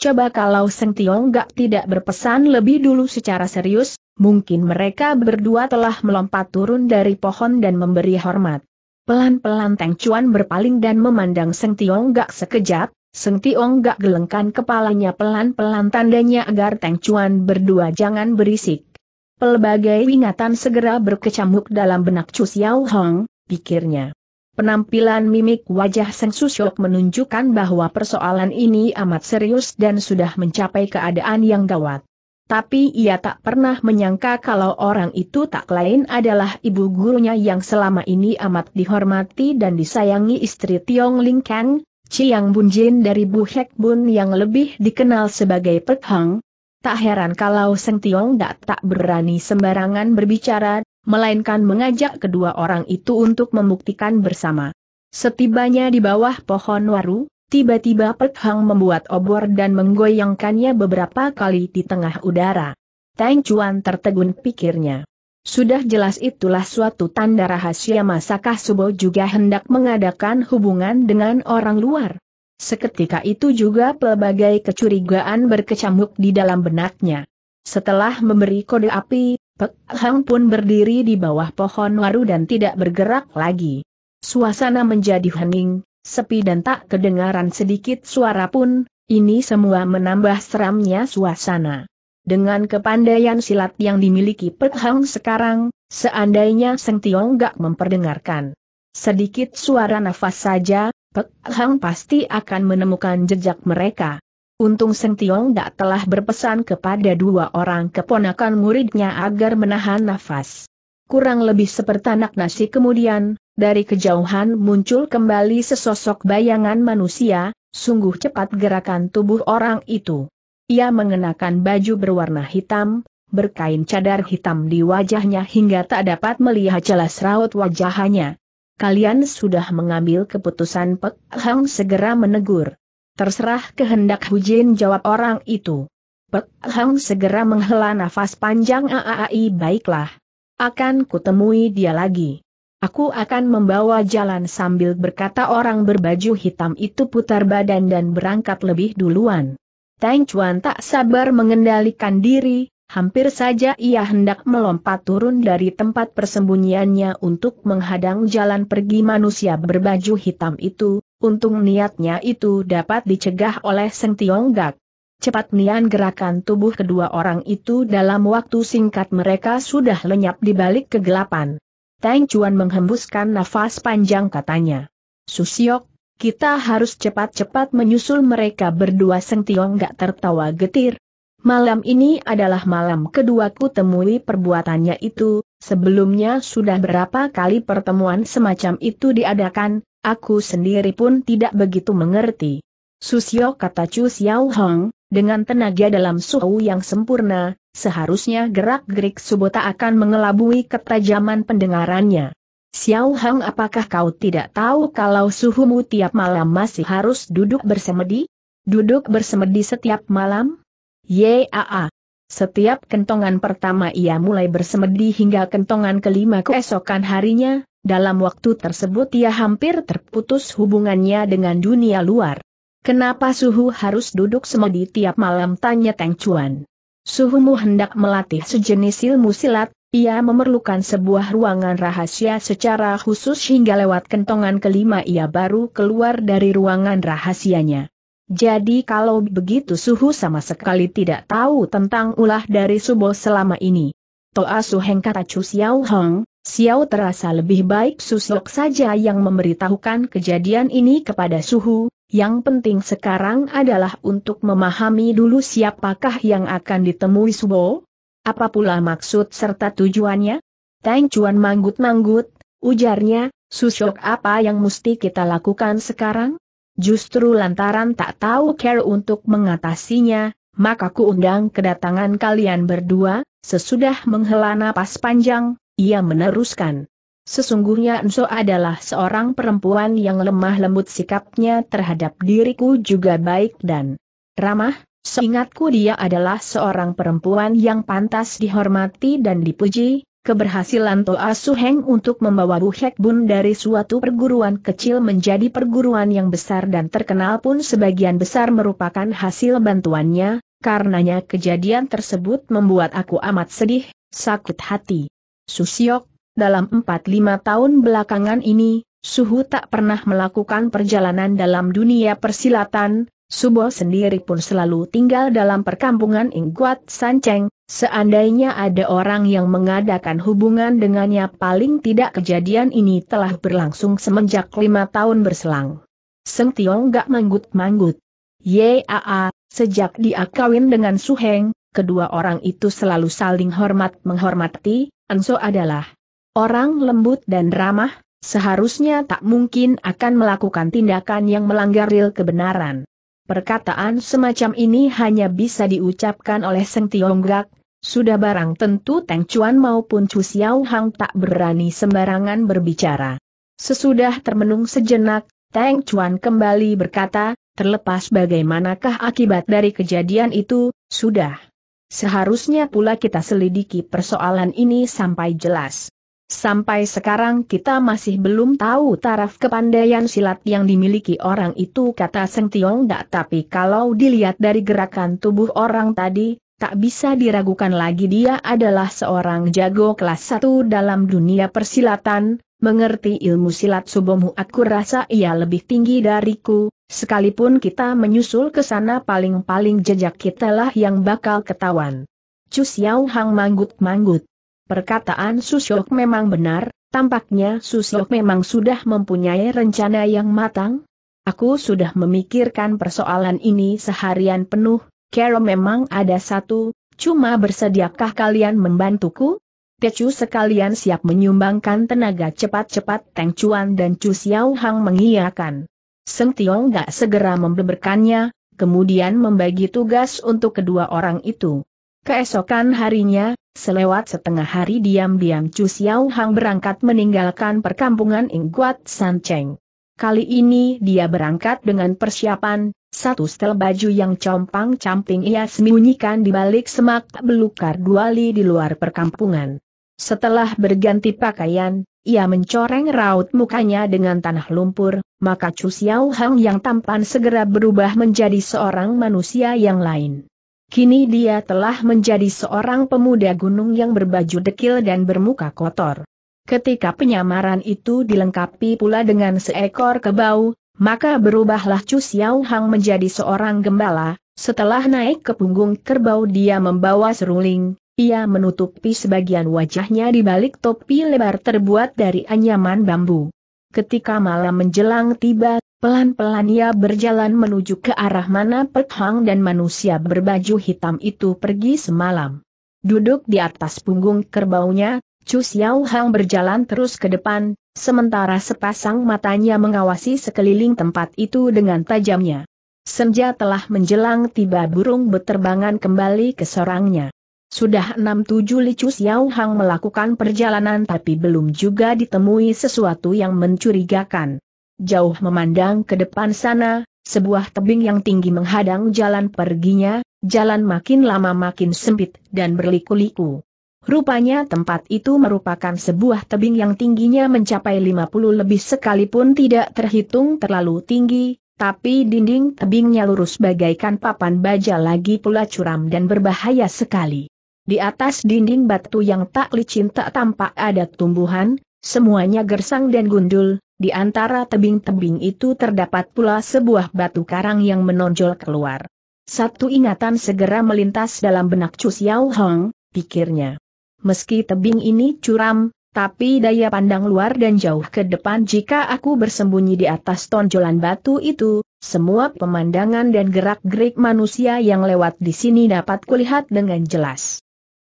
Coba kalau Seng Tiong Gak tidak berpesan lebih dulu secara serius, mungkin mereka berdua telah melompat turun dari pohon dan memberi hormat. Pelan-pelan Teng Chuan berpaling dan memandang Seng Tiong Gak sekejap, Seng Tiong Gak gelengkan kepalanya pelan-pelan tandanya agar Teng Chuan berdua jangan berisik. Pelbagai ingatan segera berkecamuk dalam benak Chu Xiao Hong, pikirnya. Penampilan mimik wajah Seng Susyok menunjukkan bahwa persoalan ini amat serius dan sudah mencapai keadaan yang gawat. Tapi ia tak pernah menyangka kalau orang itu tak lain adalah ibu gurunya yang selama ini amat dihormati dan disayangi istri Tiong Ling Kang, Chiang Bun Jin dari Bu Hek Bun yang lebih dikenal sebagai Pek Hang, tak heran kalau Seng Tiong Dak tak berani sembarangan berbicara, melainkan mengajak kedua orang itu untuk membuktikan bersama. Setibanya di bawah pohon waru, tiba-tiba Pek Hang membuat obor dan menggoyangkannya beberapa kali di tengah udara. Tang Chuan tertegun pikirnya. Sudah jelas itulah suatu tanda rahasia masakah Subo juga hendak mengadakan hubungan dengan orang luar. Seketika itu juga pelbagai kecurigaan berkecamuk di dalam benaknya. Setelah memberi kode api, Pek Hang pun berdiri di bawah pohon waru dan tidak bergerak lagi. Suasana menjadi hening, sepi dan tak kedengaran sedikit suara pun, ini semua menambah seramnya suasana. Dengan kepandaian silat yang dimiliki Pek Hang sekarang, seandainya Seng Tiong gak memperdengarkan. Sedikit suara nafas saja, Pek Hang pasti akan menemukan jejak mereka. Untung Seng Tiong Dak telah berpesan kepada dua orang keponakan muridnya agar menahan nafas. Kurang lebih seperti anak nasi kemudian, dari kejauhan muncul kembali sesosok bayangan manusia, sungguh cepat gerakan tubuh orang itu. Ia mengenakan baju berwarna hitam, berkain cadar hitam di wajahnya hingga tak dapat melihat jelas raut wajahnya kalian sudah mengambil keputusan Pek Hang segera menegur. Terserah kehendak Hujin jawab orang itu. Pek Hang segera menghela nafas panjang aai baiklah. Akan kutemui dia lagi. Aku akan membawa jalan sambil berkata orang berbaju hitam itu putar badan dan berangkat lebih duluan. Tang Chuan tak sabar mengendalikan diri, Hampir saja ia hendak melompat turun dari tempat persembunyiannya untuk menghadang jalan pergi manusia berbaju hitam itu, untung niatnya itu dapat dicegah oleh Seng Gak. Cepat nian gerakan tubuh kedua orang itu dalam waktu singkat mereka sudah lenyap di balik kegelapan. Tang Chuan menghembuskan nafas panjang katanya. Susiok, kita harus cepat-cepat menyusul mereka berdua Seng Gak tertawa getir, Malam ini adalah malam kedua ku temui perbuatannya itu, sebelumnya sudah berapa kali pertemuan semacam itu diadakan, aku sendiri pun tidak begitu mengerti. Susio kata Chu Xiao Hong, dengan tenaga dalam suhu yang sempurna, seharusnya gerak-gerik Subota akan mengelabui ketajaman pendengarannya. Xiao Hang apakah kau tidak tahu kalau suhumu tiap malam masih harus duduk bersemedi? Duduk bersemedi setiap malam? Yaa. Setiap kentongan pertama ia mulai bersemedi hingga kentongan kelima keesokan harinya, dalam waktu tersebut ia hampir terputus hubungannya dengan dunia luar. Kenapa Suhu harus duduk semedi tiap malam tanya Teng Chuan. Suhumu hendak melatih sejenis ilmu silat, ia memerlukan sebuah ruangan rahasia secara khusus hingga lewat kentongan kelima ia baru keluar dari ruangan rahasianya. Jadi kalau begitu Suhu sama sekali tidak tahu tentang ulah dari Subo selama ini. Toa Suheng kata Chu Xiao Hong, Xiao terasa lebih baik Susok saja yang memberitahukan kejadian ini kepada Suhu, yang penting sekarang adalah untuk memahami dulu siapakah yang akan ditemui Subo. Apa pula maksud serta tujuannya? Tang Chuan manggut-manggut, ujarnya, Susok apa yang mesti kita lakukan sekarang? Justru lantaran tak tahu care untuk mengatasinya, maka ku undang kedatangan kalian berdua, sesudah menghela napas panjang, ia meneruskan. Sesungguhnya Enso adalah seorang perempuan yang lemah lembut sikapnya terhadap diriku juga baik dan ramah, seingatku dia adalah seorang perempuan yang pantas dihormati dan dipuji, Keberhasilan Toa Suheng untuk membawa Bu Hek Bun dari suatu perguruan kecil menjadi perguruan yang besar dan terkenal pun sebagian besar merupakan hasil bantuannya, karenanya kejadian tersebut membuat aku amat sedih, sakit hati. Susiok, dalam 4-5 tahun belakangan ini, Suhu tak pernah melakukan perjalanan dalam dunia persilatan, Subo sendiri pun selalu tinggal dalam perkampungan Ingguat Sanceng, Seandainya ada orang yang mengadakan hubungan dengannya paling tidak kejadian ini telah berlangsung semenjak lima tahun berselang. Seng Tiong gak manggut-manggut. Yaa, sejak dia kawin dengan Su Heng, kedua orang itu selalu saling hormat menghormati, Enso adalah orang lembut dan ramah, seharusnya tak mungkin akan melakukan tindakan yang melanggar real kebenaran. Perkataan semacam ini hanya bisa diucapkan oleh Seng gak, sudah barang tentu Teng Chuan maupun Chu Xiao Hang tak berani sembarangan berbicara. Sesudah termenung sejenak, Teng Chuan kembali berkata, terlepas bagaimanakah akibat dari kejadian itu, sudah. Seharusnya pula kita selidiki persoalan ini sampai jelas. Sampai sekarang kita masih belum tahu taraf kepandaian silat yang dimiliki orang itu kata Seng Tiong tapi kalau dilihat dari gerakan tubuh orang tadi, tak bisa diragukan lagi dia adalah seorang jago kelas satu dalam dunia persilatan, mengerti ilmu silat subomu aku rasa ia lebih tinggi dariku, sekalipun kita menyusul ke sana paling-paling jejak kita lah yang bakal ketahuan. Cu Xiao Hang manggut-manggut. Perkataan Susyok memang benar, tampaknya Susyok memang sudah mempunyai rencana yang matang. Aku sudah memikirkan persoalan ini seharian penuh, Kero memang ada satu, cuma bersediakah kalian membantuku? Tecu sekalian siap menyumbangkan tenaga cepat-cepat Teng Chuan dan Chu Xiao Hang mengiyakan. Seng Tiong gak segera membeberkannya, kemudian membagi tugas untuk kedua orang itu. Keesokan harinya, selewat setengah hari diam-diam Chu Xiao Hang berangkat meninggalkan perkampungan Ingguat Cheng. Kali ini dia berangkat dengan persiapan, satu setel baju yang compang-camping ia sembunyikan di balik semak belukar duali di luar perkampungan. Setelah berganti pakaian, ia mencoreng raut mukanya dengan tanah lumpur, maka Chu Xiao Hang yang tampan segera berubah menjadi seorang manusia yang lain. Kini dia telah menjadi seorang pemuda gunung yang berbaju dekil dan bermuka kotor. Ketika penyamaran itu dilengkapi pula dengan seekor kebau, maka berubahlah Chu Xiao Hang menjadi seorang gembala, setelah naik ke punggung kerbau dia membawa seruling, ia menutupi sebagian wajahnya di balik topi lebar terbuat dari anyaman bambu. Ketika malam menjelang tiba, pelan-pelan ia berjalan menuju ke arah mana Pethang dan manusia berbaju hitam itu pergi semalam. Duduk di atas punggung kerbaunya, Chu Xiao Hang berjalan terus ke depan, sementara sepasang matanya mengawasi sekeliling tempat itu dengan tajamnya. Senja telah menjelang tiba burung beterbangan kembali ke sorangnya. Sudah enam tujuh Li Chu Xiao Hang melakukan perjalanan tapi belum juga ditemui sesuatu yang mencurigakan. Jauh memandang ke depan sana, sebuah tebing yang tinggi menghadang jalan perginya, jalan makin lama makin sempit dan berliku-liku. Rupanya tempat itu merupakan sebuah tebing yang tingginya mencapai 50 lebih sekalipun tidak terhitung terlalu tinggi, tapi dinding tebingnya lurus bagaikan papan baja lagi pula curam dan berbahaya sekali. Di atas dinding batu yang tak licin tak tampak ada tumbuhan, semuanya gersang dan gundul, di antara tebing-tebing itu terdapat pula sebuah batu karang yang menonjol keluar. Satu ingatan segera melintas dalam benak Chu Xiao Hong, pikirnya meski tebing ini curam, tapi daya pandang luar dan jauh ke depan jika aku bersembunyi di atas tonjolan batu itu, semua pemandangan dan gerak-gerik manusia yang lewat di sini dapat kulihat dengan jelas.